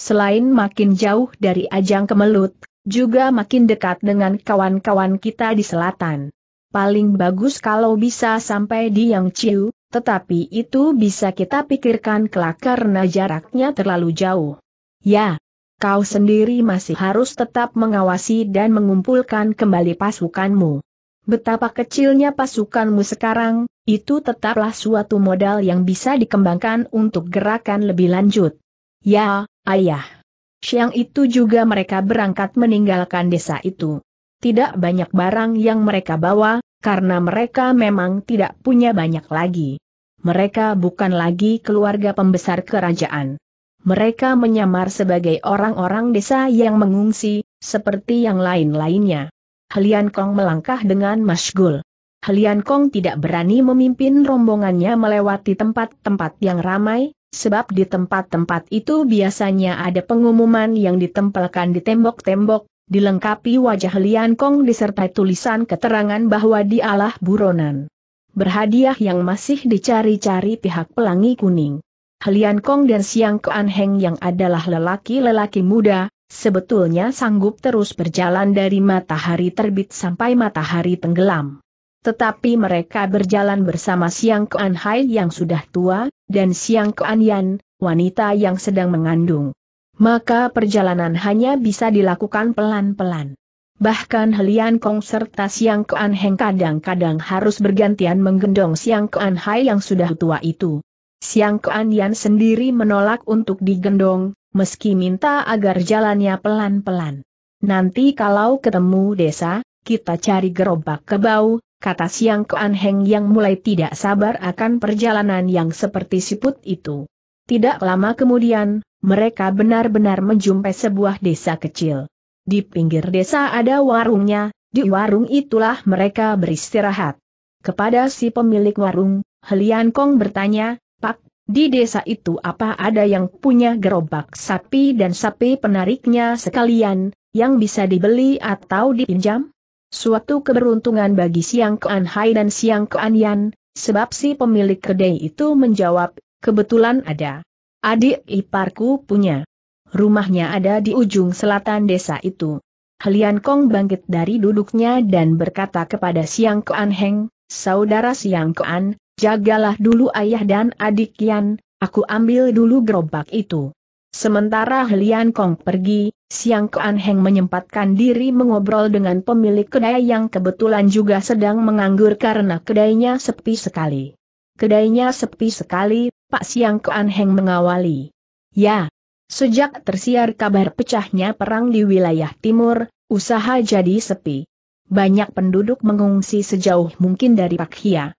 Selain makin jauh dari ajang kemelut, juga makin dekat dengan kawan-kawan kita di selatan. Paling bagus kalau bisa sampai di Yang Ciu, tetapi itu bisa kita pikirkan kelak karena jaraknya terlalu jauh. Ya, kau sendiri masih harus tetap mengawasi dan mengumpulkan kembali pasukanmu. Betapa kecilnya pasukanmu sekarang, itu tetaplah suatu modal yang bisa dikembangkan untuk gerakan lebih lanjut. Ya, ayah. Siang itu juga mereka berangkat meninggalkan desa itu. Tidak banyak barang yang mereka bawa, karena mereka memang tidak punya banyak lagi. Mereka bukan lagi keluarga pembesar kerajaan. Mereka menyamar sebagai orang-orang desa yang mengungsi, seperti yang lain-lainnya. Helian Kong melangkah dengan masgul. Helian Kong tidak berani memimpin rombongannya melewati tempat-tempat yang ramai, sebab di tempat-tempat itu biasanya ada pengumuman yang ditempelkan di tembok-tembok, dilengkapi wajah Helian Kong disertai tulisan keterangan bahwa dialah buronan. Berhadiah yang masih dicari-cari pihak pelangi kuning. Helian Kong dan Siang Kean Heng yang adalah lelaki-lelaki muda, sebetulnya sanggup terus berjalan dari matahari terbit sampai matahari tenggelam. Tetapi mereka berjalan bersama Siang Kuan Hai yang sudah tua, dan Siang Kuan Yan, wanita yang sedang mengandung. Maka perjalanan hanya bisa dilakukan pelan-pelan. Bahkan Helian Kong serta Siang Kuan Heng kadang-kadang harus bergantian menggendong Siang Kuan Hai yang sudah tua itu. Siang Kuan Yan sendiri menolak untuk digendong, meski minta agar jalannya pelan-pelan. Nanti kalau ketemu desa, kita cari gerobak kebau, kata Siang ke yang mulai tidak sabar akan perjalanan yang seperti siput itu. Tidak lama kemudian, mereka benar-benar menjumpai sebuah desa kecil. Di pinggir desa ada warungnya, di warung itulah mereka beristirahat. Kepada si pemilik warung, Helian Kong bertanya, di desa itu apa ada yang punya gerobak sapi dan sapi penariknya sekalian, yang bisa dibeli atau dipinjam? Suatu keberuntungan bagi Siang Kean Hai dan Siang Kean Yan, sebab si pemilik kedai itu menjawab, kebetulan ada. Adik iparku punya. Rumahnya ada di ujung selatan desa itu. Helian Kong bangkit dari duduknya dan berkata kepada Siang Kean Heng, Saudara Siang Kean, jagalah dulu ayah dan adik Yan, aku ambil dulu gerobak itu. Sementara Helian Kong pergi, Siang Kuan Heng menyempatkan diri mengobrol dengan pemilik kedai yang kebetulan juga sedang menganggur karena kedainya sepi sekali. Kedainya sepi sekali, Pak Siang Kuan Heng mengawali. Ya, sejak tersiar kabar pecahnya perang di wilayah timur, usaha jadi sepi. Banyak penduduk mengungsi sejauh mungkin dari Pak Kia.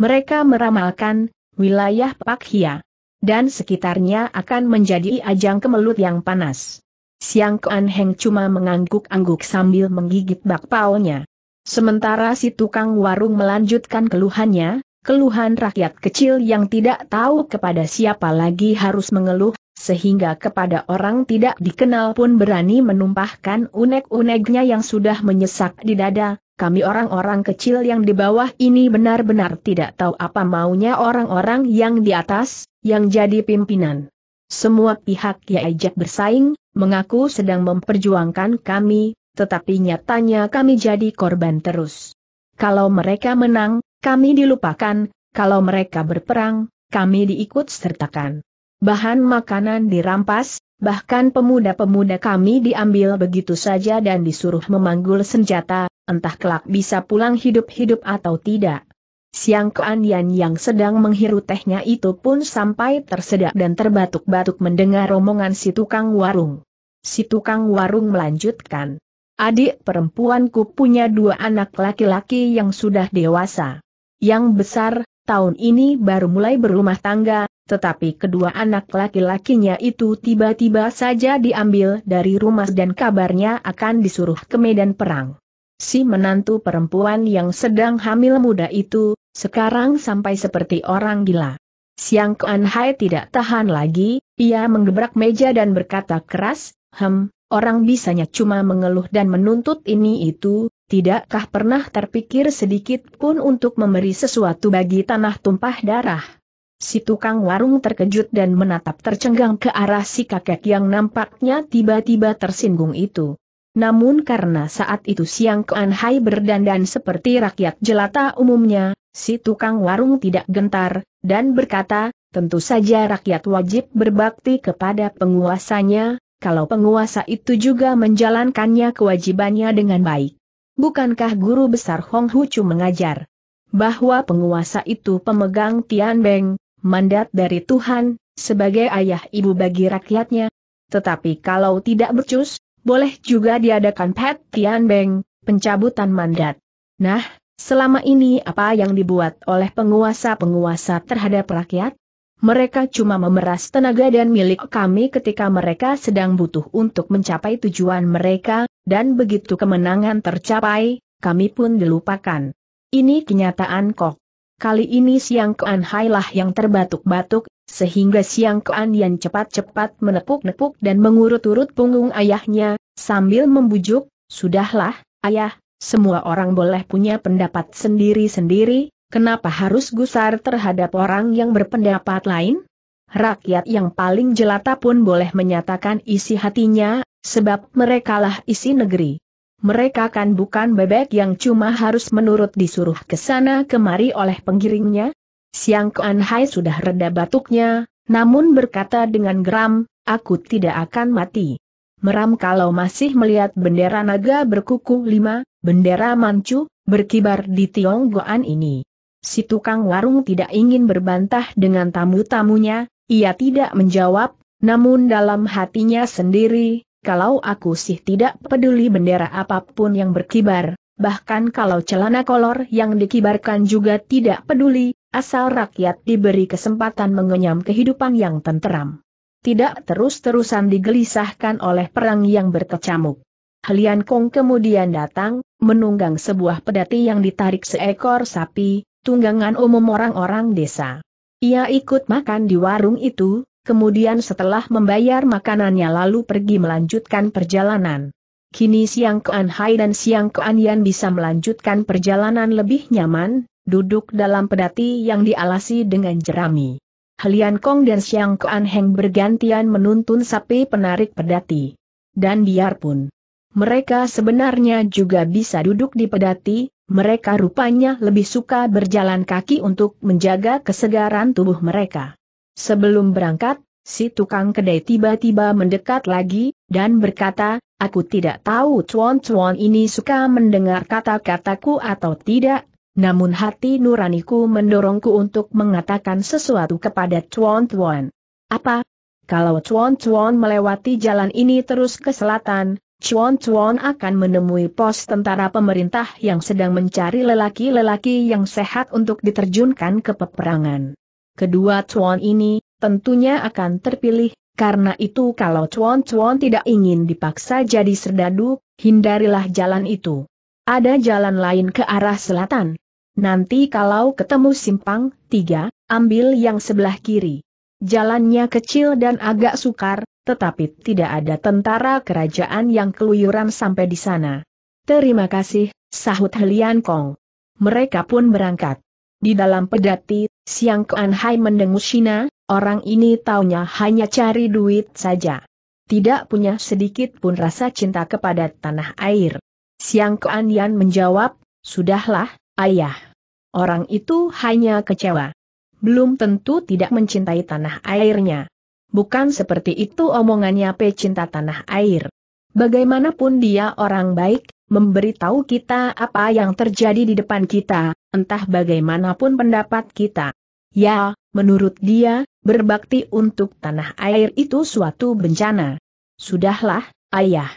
Mereka meramalkan, wilayah Pakhia dan sekitarnya akan menjadi ajang kemelut yang panas. Siang Kuan Heng cuma mengangguk-angguk sambil menggigit bakpaunya. Sementara si tukang warung melanjutkan keluhannya, keluhan rakyat kecil yang tidak tahu kepada siapa lagi harus mengeluh, sehingga kepada orang tidak dikenal pun berani menumpahkan unek-uneknya yang sudah menyesak di dada, kami orang-orang kecil yang di bawah ini benar-benar tidak tahu apa maunya orang-orang yang di atas, yang jadi pimpinan. Semua pihak Yaijak bersaing, mengaku sedang memperjuangkan kami, tetapi nyatanya kami jadi korban terus. Kalau mereka menang, kami dilupakan, kalau mereka berperang, kami diikut sertakan. Bahan makanan dirampas, bahkan pemuda-pemuda kami diambil begitu saja dan disuruh memanggul senjata, entah kelak bisa pulang hidup-hidup atau tidak. Siang Keandian yang sedang menghirup tehnya itu pun sampai tersedak dan terbatuk-batuk mendengar romongan si tukang warung. Si tukang warung melanjutkan. Adik perempuanku punya dua anak laki-laki yang sudah dewasa. Yang besar, tahun ini baru mulai berumah tangga, tetapi kedua anak laki-lakinya itu tiba-tiba saja diambil dari rumah dan kabarnya akan disuruh ke medan perang. Si menantu perempuan yang sedang hamil muda itu, sekarang sampai seperti orang gila. Siang Kuan Hai tidak tahan lagi, ia menggebrak meja dan berkata keras, Hem, orang bisanya cuma mengeluh dan menuntut ini itu, tidakkah pernah terpikir sedikit pun untuk memberi sesuatu bagi tanah tumpah darah? Si tukang warung terkejut dan menatap tercenggang ke arah si kakek yang nampaknya tiba-tiba tersinggung itu. Namun karena saat itu Siang Kuan Hai berdandan seperti rakyat jelata umumnya, si tukang warung tidak gentar, dan berkata, tentu saja rakyat wajib berbakti kepada penguasanya, kalau penguasa itu juga menjalankannya kewajibannya dengan baik. Bukankah guru besar Hong Hucu mengajar bahwa penguasa itu pemegang Tian Beng, mandat dari Tuhan, sebagai ayah ibu bagi rakyatnya? Tetapi kalau tidak becus, boleh juga diadakan Pet Tian Beng. pencabutan mandat. Nah, selama ini apa yang dibuat oleh penguasa-penguasa terhadap rakyat? Mereka cuma memeras tenaga dan milik kami ketika mereka sedang butuh untuk mencapai tujuan mereka, dan begitu kemenangan tercapai, kami pun dilupakan. Ini kenyataan kok. Kali ini Siang Kean Hai lah yang terbatuk-batuk, sehingga Siang Kuan Yan cepat-cepat menepuk-nepuk dan mengurut-urut punggung ayahnya, sambil membujuk, Sudahlah, ayah, semua orang boleh punya pendapat sendiri-sendiri, kenapa harus gusar terhadap orang yang berpendapat lain? Rakyat yang paling jelata pun boleh menyatakan isi hatinya, sebab merekalah isi negeri. Mereka kan bukan bebek yang cuma harus menurut disuruh ke sana kemari oleh penggiringnya, Siang Kuan Hai sudah reda batuknya, namun berkata dengan geram, aku tidak akan mati. Meram kalau masih melihat bendera naga berkuku lima, bendera mancu, berkibar di Tionggoan ini. Si tukang warung tidak ingin berbantah dengan tamu-tamunya, ia tidak menjawab, namun dalam hatinya sendiri, kalau aku sih tidak peduli bendera apapun yang berkibar, bahkan kalau celana kolor yang dikibarkan juga tidak peduli, asal rakyat diberi kesempatan mengenyam kehidupan yang tenteram. Tidak terus-terusan digelisahkan oleh perang yang berkecamuk. Helian Kong kemudian datang, menunggang sebuah pedati yang ditarik seekor sapi, tunggangan umum orang-orang desa. Ia ikut makan di warung itu, kemudian setelah membayar makanannya lalu pergi melanjutkan perjalanan. Kini Siang Kean Hai dan Siang Kean Yan bisa melanjutkan perjalanan lebih nyaman, duduk dalam pedati yang dialasi dengan jerami. Helian Kong dan Xiang Kuan Heng bergantian menuntun sapi penarik pedati. Dan biarpun mereka sebenarnya juga bisa duduk di pedati, mereka rupanya lebih suka berjalan kaki untuk menjaga kesegaran tubuh mereka. Sebelum berangkat, si tukang kedai tiba-tiba mendekat lagi, dan berkata, Aku tidak tahu cuan-cuan ini suka mendengar kata-kataku atau tidak, namun hati nuraniku mendorongku untuk mengatakan sesuatu kepada Chuan Chuan. Apa? Kalau Chuan Chuan melewati jalan ini terus ke selatan, Chuan Chuan akan menemui pos tentara pemerintah yang sedang mencari lelaki-lelaki yang sehat untuk diterjunkan ke peperangan. Kedua Chuan ini, tentunya akan terpilih, karena itu kalau Chuan Chuan tidak ingin dipaksa jadi serdadu, hindarilah jalan itu. Ada jalan lain ke arah selatan, nanti kalau ketemu simpang, tiga, ambil yang sebelah kiri. Jalannya kecil dan agak sukar, tetapi tidak ada tentara kerajaan yang keluyuran sampai di sana. Terima kasih, sahut Helian Kong. Mereka pun berangkat. Di dalam pedati, Siang Kuan Hai mendengus Shina, orang ini taunya hanya cari duit saja. Tidak punya sedikit pun rasa cinta kepada tanah air. Siang Kuan Yan menjawab, Sudahlah, Ayah. Orang itu hanya kecewa. Belum tentu tidak mencintai tanah airnya. Bukan seperti itu omongannya pecinta tanah air. Bagaimanapun dia orang baik, memberitahu kita apa yang terjadi di depan kita, entah bagaimanapun pendapat kita. Ya, menurut dia, berbakti untuk tanah air itu suatu bencana. Sudahlah, ayah.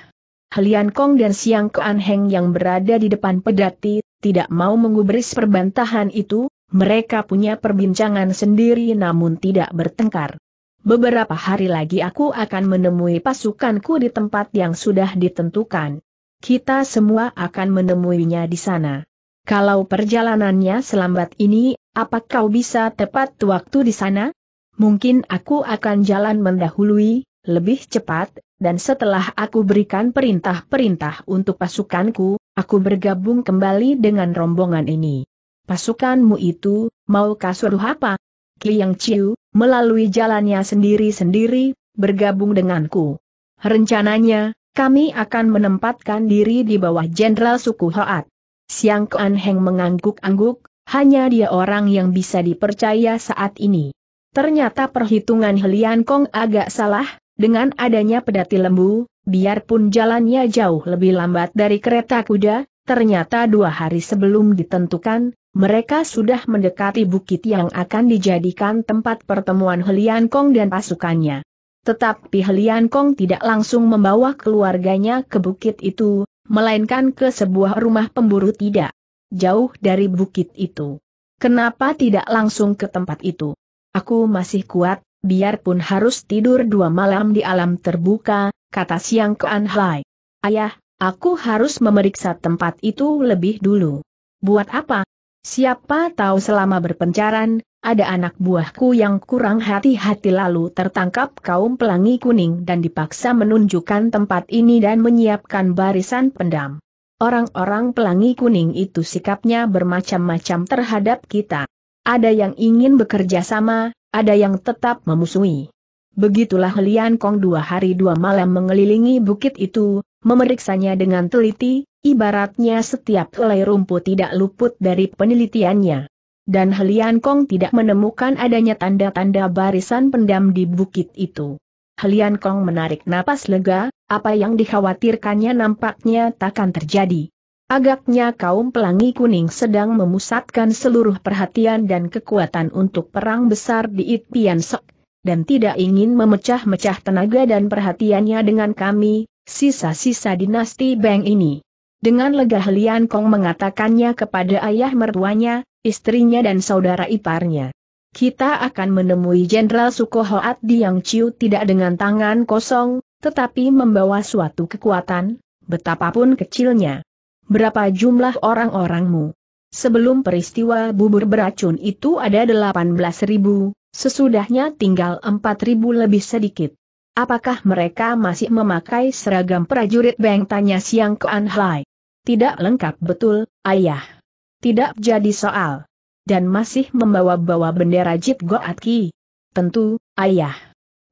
Helian Kong dan Siang Kuan Heng yang berada di depan pedati tidak mau mengubris perbantahan itu, mereka punya perbincangan sendiri namun tidak bertengkar. Beberapa hari lagi aku akan menemui pasukanku di tempat yang sudah ditentukan. Kita semua akan menemuinya di sana. Kalau perjalanannya selambat ini, apa kau bisa tepat waktu di sana? Mungkin aku akan jalan mendahului, lebih cepat, dan setelah aku berikan perintah-perintah untuk pasukanku, Aku bergabung kembali dengan rombongan ini. Pasukanmu itu, mau kasuruh apa? Kliang Chiu, melalui jalannya sendiri-sendiri, bergabung denganku. Rencananya, kami akan menempatkan diri di bawah Jenderal Suku Hoat. Siang Kuan Heng mengangguk-angguk, hanya dia orang yang bisa dipercaya saat ini. Ternyata perhitungan Helian Kong agak salah, dengan adanya pedati lembu, biarpun jalannya jauh lebih lambat dari kereta kuda, ternyata dua hari sebelum ditentukan, mereka sudah mendekati bukit yang akan dijadikan tempat pertemuan Helian Kong dan pasukannya. Tetapi Helian Kong tidak langsung membawa keluarganya ke bukit itu, melainkan ke sebuah rumah pemburu tidak jauh dari bukit itu. Kenapa tidak langsung ke tempat itu? Aku masih kuat, biarpun harus tidur dua malam di alam terbuka, kata Siang Kuan Hai. Ayah, aku harus memeriksa tempat itu lebih dulu. Buat apa? Siapa tahu selama berpencaran, ada anak buahku yang kurang hati-hati lalu tertangkap kaum pelangi kuning dan dipaksa menunjukkan tempat ini dan menyiapkan barisan pendam. Orang-orang pelangi kuning itu sikapnya bermacam-macam terhadap kita. Ada yang ingin bekerja sama, ada yang tetap memusuhi. Begitulah Lian Kong dua hari dua malam mengelilingi bukit itu, memeriksanya dengan teliti, ibaratnya setiap helai rumput tidak luput dari penelitiannya. Dan Helian Kong tidak menemukan adanya tanda-tanda barisan pendam di bukit itu. Helian Kong menarik napas lega, apa yang dikhawatirkannya nampaknya takkan terjadi. Agaknya kaum pelangi kuning sedang memusatkan seluruh perhatian dan kekuatan untuk perang besar di Itpian Sek, dan tidak ingin memecah-mecah tenaga dan perhatiannya dengan kami, sisa-sisa dinasti Bang ini. Dengan lega Lian Kong mengatakannya kepada ayah mertuanya, istrinya dan saudara iparnya. Kita akan menemui Jenderal Sukohoat di Yang Chiu tidak dengan tangan kosong, tetapi membawa suatu kekuatan, betapapun kecilnya. Berapa jumlah orang-orangmu? Sebelum peristiwa bubur beracun itu ada 18 ribu, sesudahnya tinggal 4 ribu lebih sedikit. Apakah mereka masih memakai seragam prajurit Beng? Tanya Siang Kuan Hai. Tidak lengkap betul, ayah. Tidak jadi soal. Dan masih membawa-bawa bendera Jit Goat Ki. Tentu, ayah.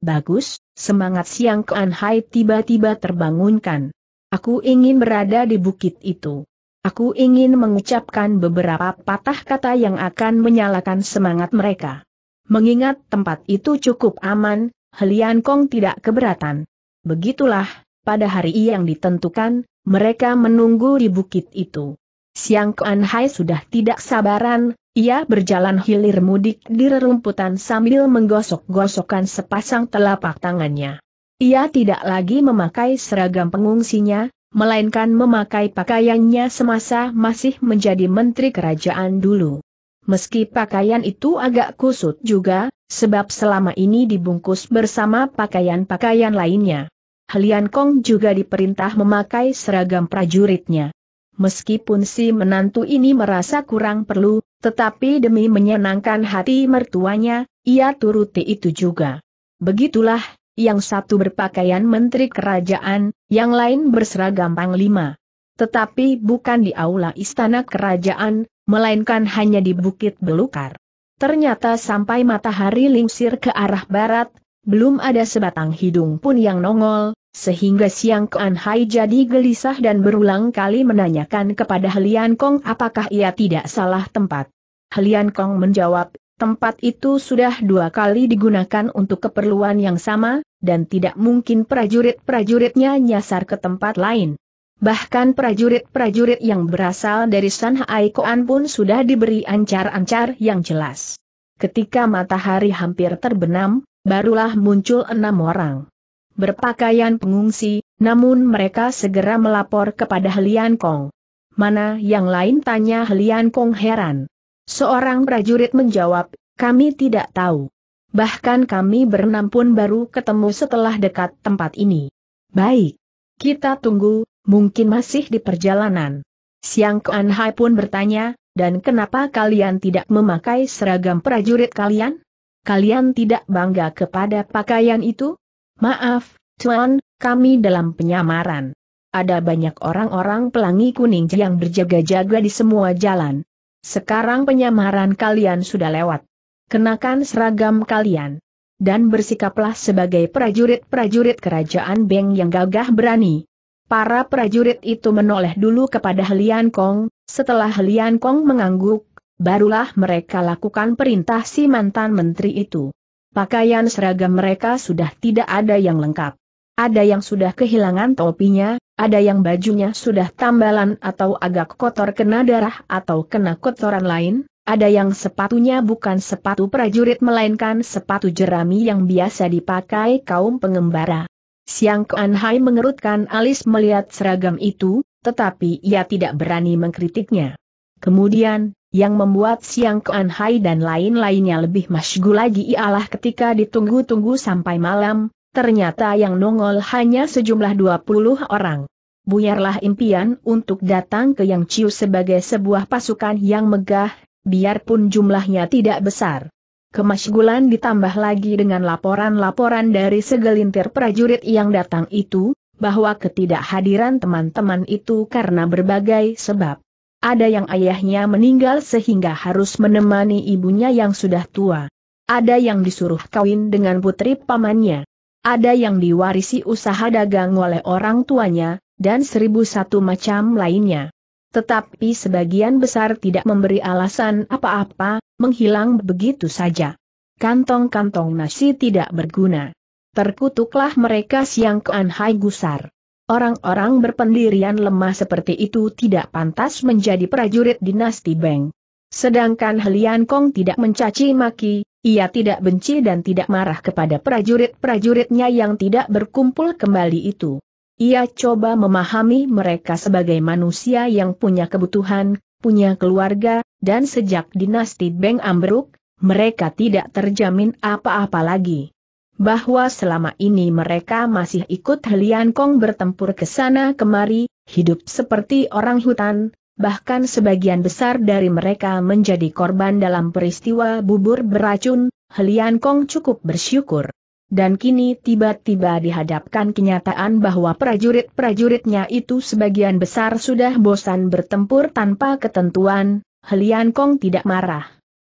Bagus, semangat Siang Kuan Hai tiba-tiba terbangunkan. Aku ingin berada di bukit itu. Aku ingin mengucapkan beberapa patah kata yang akan menyalakan semangat mereka. Mengingat tempat itu cukup aman, Helian Kong tidak keberatan. Begitulah, pada hari yang ditentukan, mereka menunggu di bukit itu. Siang Kuan Hai sudah tidak sabaran, ia berjalan hilir mudik di rerumputan sambil menggosok-gosokkan sepasang telapak tangannya. Ia tidak lagi memakai seragam pengungsinya, melainkan memakai pakaiannya semasa masih menjadi menteri kerajaan dulu. Meski pakaian itu agak kusut juga, sebab selama ini dibungkus bersama pakaian-pakaian lainnya. Helian Kong juga diperintah memakai seragam prajuritnya. Meskipun si menantu ini merasa kurang perlu, tetapi demi menyenangkan hati mertuanya, ia turuti itu juga. Begitulah, yang satu berpakaian menteri kerajaan, yang lain berseragam panglima. Tetapi bukan di aula istana kerajaan, melainkan hanya di Bukit Belukar. Ternyata sampai matahari lingsir ke arah barat, belum ada sebatang hidung pun yang nongol, sehingga Siang Kuan Hai jadi gelisah dan berulang kali menanyakan kepada Helian Kong apakah ia tidak salah tempat. Helian Kong menjawab, Tempat itu sudah dua kali digunakan untuk keperluan yang sama, dan tidak mungkin prajurit-prajuritnya nyasar ke tempat lain. Bahkan prajurit-prajurit yang berasal dari San Haikoan pun sudah diberi ancar-ancar yang jelas. Ketika matahari hampir terbenam, barulah muncul enam orang. Berpakaian pengungsi, namun mereka segera melapor kepada Helian Kong. Mana yang lain tanya Helian Kong heran. Seorang prajurit menjawab, kami tidak tahu. Bahkan kami berenam pun baru ketemu setelah dekat tempat ini. Baik. Kita tunggu, mungkin masih di perjalanan. Siang Kuan Hai pun bertanya, dan kenapa kalian tidak memakai seragam prajurit kalian? Kalian tidak bangga kepada pakaian itu? Maaf, Tuan, kami dalam penyamaran. Ada banyak orang-orang pelangi kuning yang berjaga-jaga di semua jalan. Sekarang penyamaran kalian sudah lewat. Kenakan seragam kalian. Dan bersikaplah sebagai prajurit-prajurit kerajaan Beng yang gagah berani. Para prajurit itu menoleh dulu kepada Helian Kong, setelah Helian Kong mengangguk, barulah mereka lakukan perintah si mantan menteri itu. Pakaian seragam mereka sudah tidak ada yang lengkap. Ada yang sudah kehilangan topinya, ada yang bajunya sudah tambalan atau agak kotor kena darah atau kena kotoran lain, ada yang sepatunya bukan sepatu prajurit melainkan sepatu jerami yang biasa dipakai kaum pengembara. Siang Kuan Hai mengerutkan alis melihat seragam itu, tetapi ia tidak berani mengkritiknya. Kemudian, yang membuat Siang Kuan Hai dan lain-lainnya lebih masygu lagi ialah ketika ditunggu-tunggu sampai malam, ternyata yang nongol hanya sejumlah 20 orang buyarlah impian untuk datang ke Yang Ciu sebagai sebuah pasukan yang megah, biarpun jumlahnya tidak besar. Kemasgulan ditambah lagi dengan laporan-laporan dari segelintir prajurit yang datang itu, bahwa ketidakhadiran teman-teman itu karena berbagai sebab. Ada yang ayahnya meninggal sehingga harus menemani ibunya yang sudah tua. Ada yang disuruh kawin dengan putri pamannya. Ada yang diwarisi usaha dagang oleh orang tuanya, dan seribu satu macam lainnya. Tetapi sebagian besar tidak memberi alasan apa-apa, menghilang begitu saja. Kantong-kantong nasi tidak berguna. Terkutuklah mereka siang ke Anhai Gusar. Orang-orang berpendirian lemah seperti itu tidak pantas menjadi prajurit dinasti Beng. Sedangkan Helian Kong tidak mencaci maki, ia tidak benci dan tidak marah kepada prajurit-prajuritnya yang tidak berkumpul kembali itu. Ia coba memahami mereka sebagai manusia yang punya kebutuhan, punya keluarga, dan sejak dinasti Beng Ambruk, mereka tidak terjamin apa-apa lagi. Bahwa selama ini mereka masih ikut Helian Kong bertempur ke sana kemari, hidup seperti orang hutan, bahkan sebagian besar dari mereka menjadi korban dalam peristiwa bubur beracun, Helian Kong cukup bersyukur dan kini tiba-tiba dihadapkan kenyataan bahwa prajurit-prajuritnya itu sebagian besar sudah bosan bertempur tanpa ketentuan, Helian Kong tidak marah.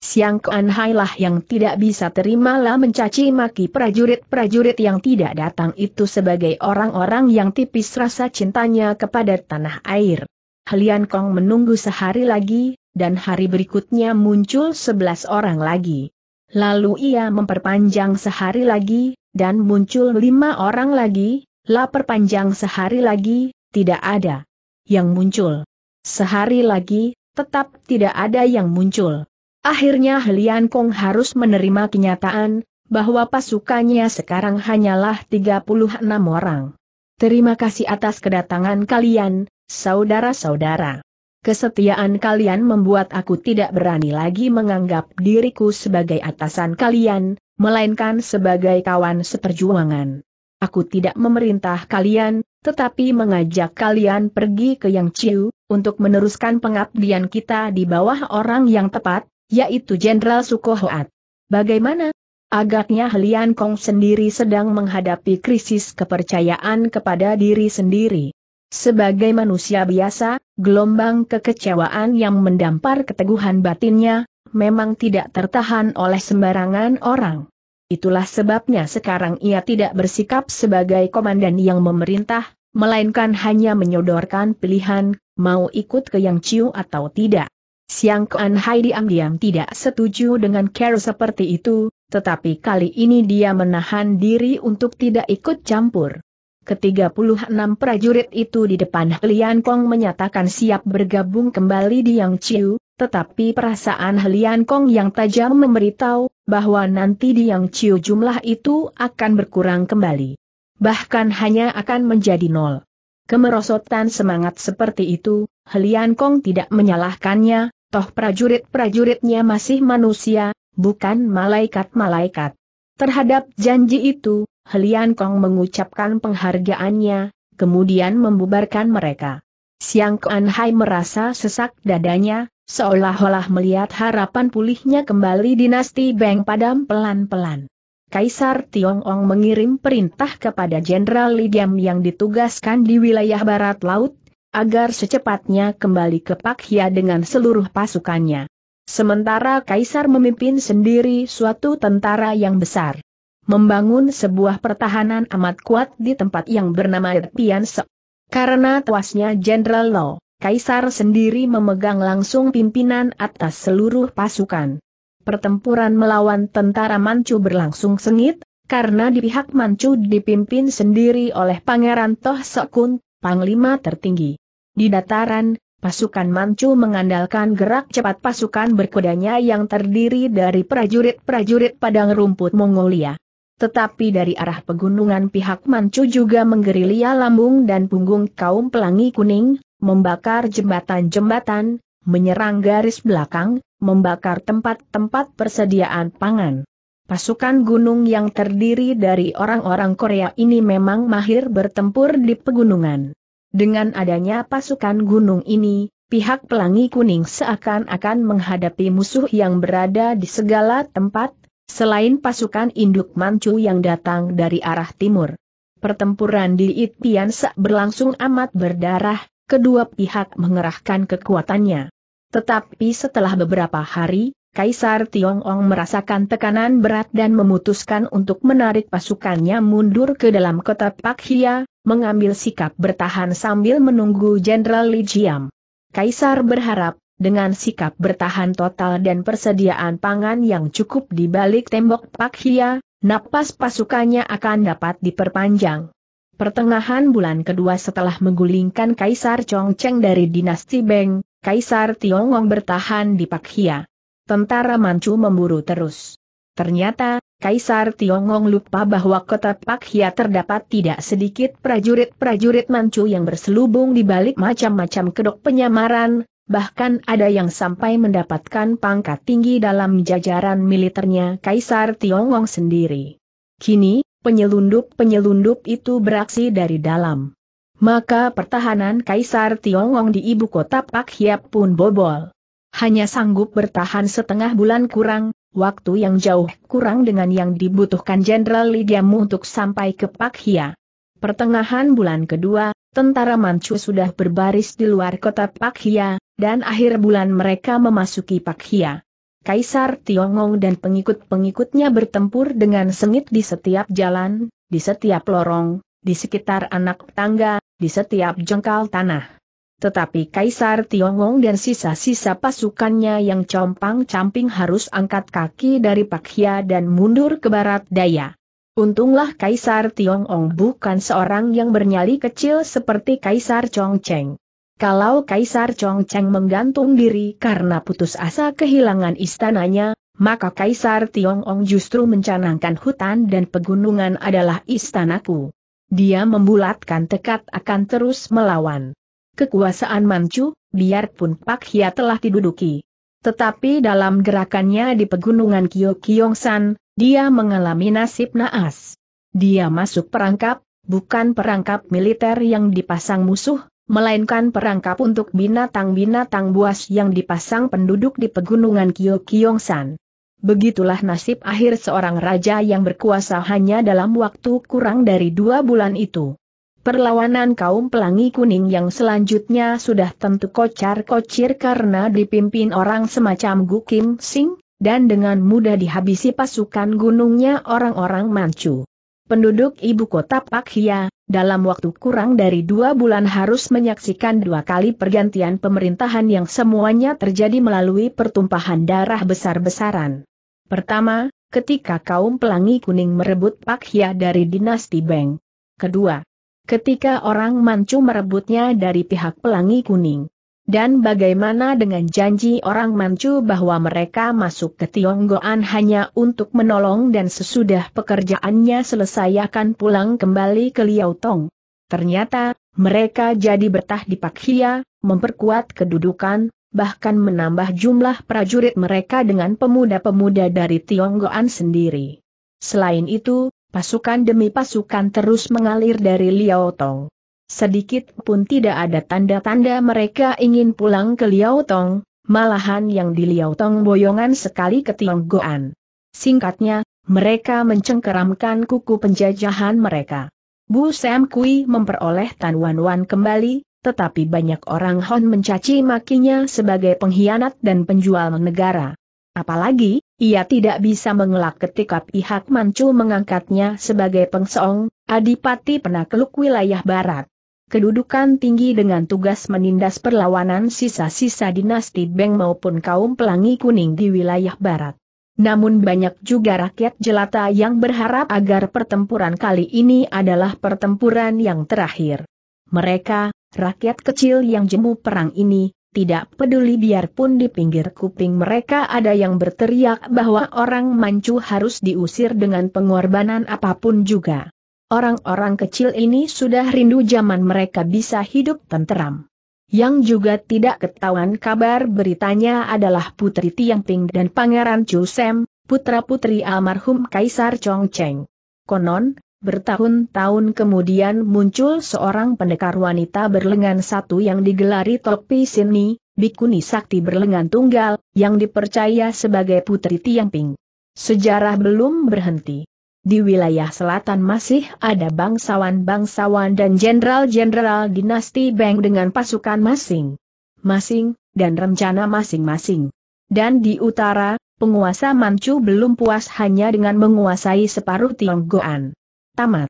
Siang Kuan Hai lah yang tidak bisa terima lah mencaci maki prajurit-prajurit yang tidak datang itu sebagai orang-orang yang tipis rasa cintanya kepada tanah air. Helian Kong menunggu sehari lagi, dan hari berikutnya muncul sebelas orang lagi. Lalu ia memperpanjang sehari lagi, dan muncul lima orang lagi, la perpanjang sehari lagi, tidak ada yang muncul. Sehari lagi, tetap tidak ada yang muncul. Akhirnya Helian Kong harus menerima kenyataan, bahwa pasukannya sekarang hanyalah 36 orang. Terima kasih atas kedatangan kalian, saudara-saudara. Kesetiaan kalian membuat aku tidak berani lagi menganggap diriku sebagai atasan kalian, melainkan sebagai kawan seperjuangan. Aku tidak memerintah kalian, tetapi mengajak kalian pergi ke Yang Chiu, untuk meneruskan pengabdian kita di bawah orang yang tepat, yaitu Jenderal Sukohoat. Bagaimana? Agaknya Helian Kong sendiri sedang menghadapi krisis kepercayaan kepada diri sendiri. Sebagai manusia biasa, gelombang kekecewaan yang mendampar keteguhan batinnya, memang tidak tertahan oleh sembarangan orang. Itulah sebabnya sekarang ia tidak bersikap sebagai komandan yang memerintah, melainkan hanya menyodorkan pilihan, mau ikut ke Yang Ciu atau tidak. Siang Kuan Hai diam-diam tidak setuju dengan Carol seperti itu, tetapi kali ini dia menahan diri untuk tidak ikut campur. Ketiga puluh enam prajurit itu di depan Helian Kong menyatakan siap bergabung kembali di Yang Chiu, tetapi perasaan Helian Kong yang tajam memberitahu bahwa nanti di Yang Chiu jumlah itu akan berkurang kembali. Bahkan hanya akan menjadi nol. Kemerosotan semangat seperti itu, Helian Kong tidak menyalahkannya, toh prajurit-prajuritnya masih manusia, bukan malaikat-malaikat. Terhadap janji itu, Helian Kong mengucapkan penghargaannya, kemudian membubarkan mereka. Siang Kuan Hai merasa sesak dadanya, seolah-olah melihat harapan pulihnya kembali dinasti Beng padam pelan-pelan. Kaisar Tiongong mengirim perintah kepada Jenderal Li Giam yang ditugaskan di wilayah barat laut, agar secepatnya kembali ke Pak Hia dengan seluruh pasukannya. Sementara Kaisar memimpin sendiri suatu tentara yang besar membangun sebuah pertahanan amat kuat di tempat yang bernama Pianse. Karena tuasnya Jenderal Lo, Kaisar sendiri memegang langsung pimpinan atas seluruh pasukan. Pertempuran melawan tentara Manchu berlangsung sengit, karena di pihak Manchu dipimpin sendiri oleh Pangeran Toh Sekun, Panglima tertinggi. Di dataran, pasukan Manchu mengandalkan gerak cepat pasukan berkudanya yang terdiri dari prajurit-prajurit padang rumput Mongolia. Tetapi dari arah pegunungan pihak Mancu juga menggerilya lambung dan punggung kaum pelangi kuning, membakar jembatan-jembatan, menyerang garis belakang, membakar tempat-tempat persediaan pangan. Pasukan gunung yang terdiri dari orang-orang Korea ini memang mahir bertempur di pegunungan. Dengan adanya pasukan gunung ini, pihak pelangi kuning seakan-akan menghadapi musuh yang berada di segala tempat, Selain pasukan induk Manchu yang datang dari arah timur, pertempuran di Itian Sak berlangsung amat berdarah, kedua pihak mengerahkan kekuatannya. Tetapi setelah beberapa hari, Kaisar Tiongong merasakan tekanan berat dan memutuskan untuk menarik pasukannya mundur ke dalam kota Pakhia, mengambil sikap bertahan sambil menunggu Jenderal Li Jiam. Kaisar berharap, dengan sikap bertahan total dan persediaan pangan yang cukup di balik tembok Pak Hia, napas pasukannya akan dapat diperpanjang. Pertengahan bulan kedua setelah menggulingkan Kaisar Chongcheng dari dinasti Beng, Kaisar Tiongong bertahan di Pak Hia. Tentara Manchu memburu terus. Ternyata, Kaisar Tiongong lupa bahwa kota Pak Hia terdapat tidak sedikit prajurit-prajurit Manchu yang berselubung di balik macam-macam kedok penyamaran, bahkan ada yang sampai mendapatkan pangkat tinggi dalam jajaran militernya Kaisar Tiongong sendiri. Kini, penyelundup-penyelundup itu beraksi dari dalam. Maka pertahanan Kaisar Tiongong di ibu kota Pak Hiap pun bobol. Hanya sanggup bertahan setengah bulan kurang, waktu yang jauh kurang dengan yang dibutuhkan Jenderal Lidiamu untuk sampai ke Pak Hiap. Pertengahan bulan kedua, tentara Manchu sudah berbaris di luar kota Pakhia, dan akhir bulan mereka memasuki Pakhia. Kaisar Tiongong dan pengikut-pengikutnya bertempur dengan sengit di setiap jalan, di setiap lorong, di sekitar anak tangga, di setiap jengkal tanah. Tetapi Kaisar Tiongong dan sisa-sisa pasukannya yang compang-camping harus angkat kaki dari Pakhia dan mundur ke barat daya. Untunglah Kaisar Tiong Ong bukan seorang yang bernyali kecil seperti Kaisar Chong Cheng. Kalau Kaisar Chong Cheng menggantung diri karena putus asa kehilangan istananya, maka Kaisar Tiong Ong justru mencanangkan hutan dan pegunungan adalah istanaku. Dia membulatkan tekad akan terus melawan. Kekuasaan Manchu, biarpun Pak Hia telah diduduki. Tetapi dalam gerakannya di pegunungan Kyo San, dia mengalami nasib naas. Dia masuk perangkap, bukan perangkap militer yang dipasang musuh, melainkan perangkap untuk binatang-binatang buas yang dipasang penduduk di pegunungan Kyokyongsan. Begitulah nasib akhir seorang raja yang berkuasa hanya dalam waktu kurang dari dua bulan itu. Perlawanan kaum pelangi kuning yang selanjutnya sudah tentu kocar-kocir karena dipimpin orang semacam Gu Kim Sing, dan dengan mudah dihabisi pasukan gunungnya orang-orang Manchu. Penduduk ibu kota Hia, dalam waktu kurang dari dua bulan harus menyaksikan dua kali pergantian pemerintahan yang semuanya terjadi melalui pertumpahan darah besar-besaran. Pertama, ketika kaum pelangi kuning merebut Hia dari dinasti Beng. Kedua, ketika orang Manchu merebutnya dari pihak pelangi kuning. Dan bagaimana dengan janji orang Manchu bahwa mereka masuk ke Tionggoan hanya untuk menolong dan sesudah pekerjaannya selesai akan pulang kembali ke Liao Tong? Ternyata, mereka jadi betah di Hia, memperkuat kedudukan, bahkan menambah jumlah prajurit mereka dengan pemuda-pemuda dari Tionggoan sendiri. Selain itu, pasukan demi pasukan terus mengalir dari Liao Tong sedikit pun tidak ada tanda-tanda mereka ingin pulang ke Liao Tong, malahan yang di Liao Tong boyongan sekali ke Tionggoan. Singkatnya, mereka mencengkeramkan kuku penjajahan mereka. Bu Sam Kui memperoleh Tan Wan Wan kembali, tetapi banyak orang Hon mencaci makinya sebagai pengkhianat dan penjual negara. Apalagi, ia tidak bisa mengelak ketika pihak Manchu mengangkatnya sebagai pengsong, adipati penakluk wilayah barat kedudukan tinggi dengan tugas menindas perlawanan sisa-sisa dinasti Beng maupun kaum pelangi kuning di wilayah barat. Namun banyak juga rakyat jelata yang berharap agar pertempuran kali ini adalah pertempuran yang terakhir. Mereka, rakyat kecil yang jemu perang ini, tidak peduli biarpun di pinggir kuping mereka ada yang berteriak bahwa orang mancu harus diusir dengan pengorbanan apapun juga. Orang-orang kecil ini sudah rindu zaman mereka bisa hidup tenteram. Yang juga tidak ketahuan kabar beritanya adalah Putri Tiangping dan Pangeran Chu Sem, putra-putri almarhum Kaisar Chongcheng. Konon, bertahun-tahun kemudian muncul seorang pendekar wanita berlengan satu yang digelari Topi Sini, Bikuni Sakti berlengan tunggal, yang dipercaya sebagai Putri Tiangping. Sejarah belum berhenti. Di wilayah selatan masih ada bangsawan-bangsawan dan jenderal-jenderal dinasti Beng dengan pasukan masing-masing, dan rencana masing-masing. Dan di utara, penguasa Manchu belum puas hanya dengan menguasai separuh Tionggoan. Tamat.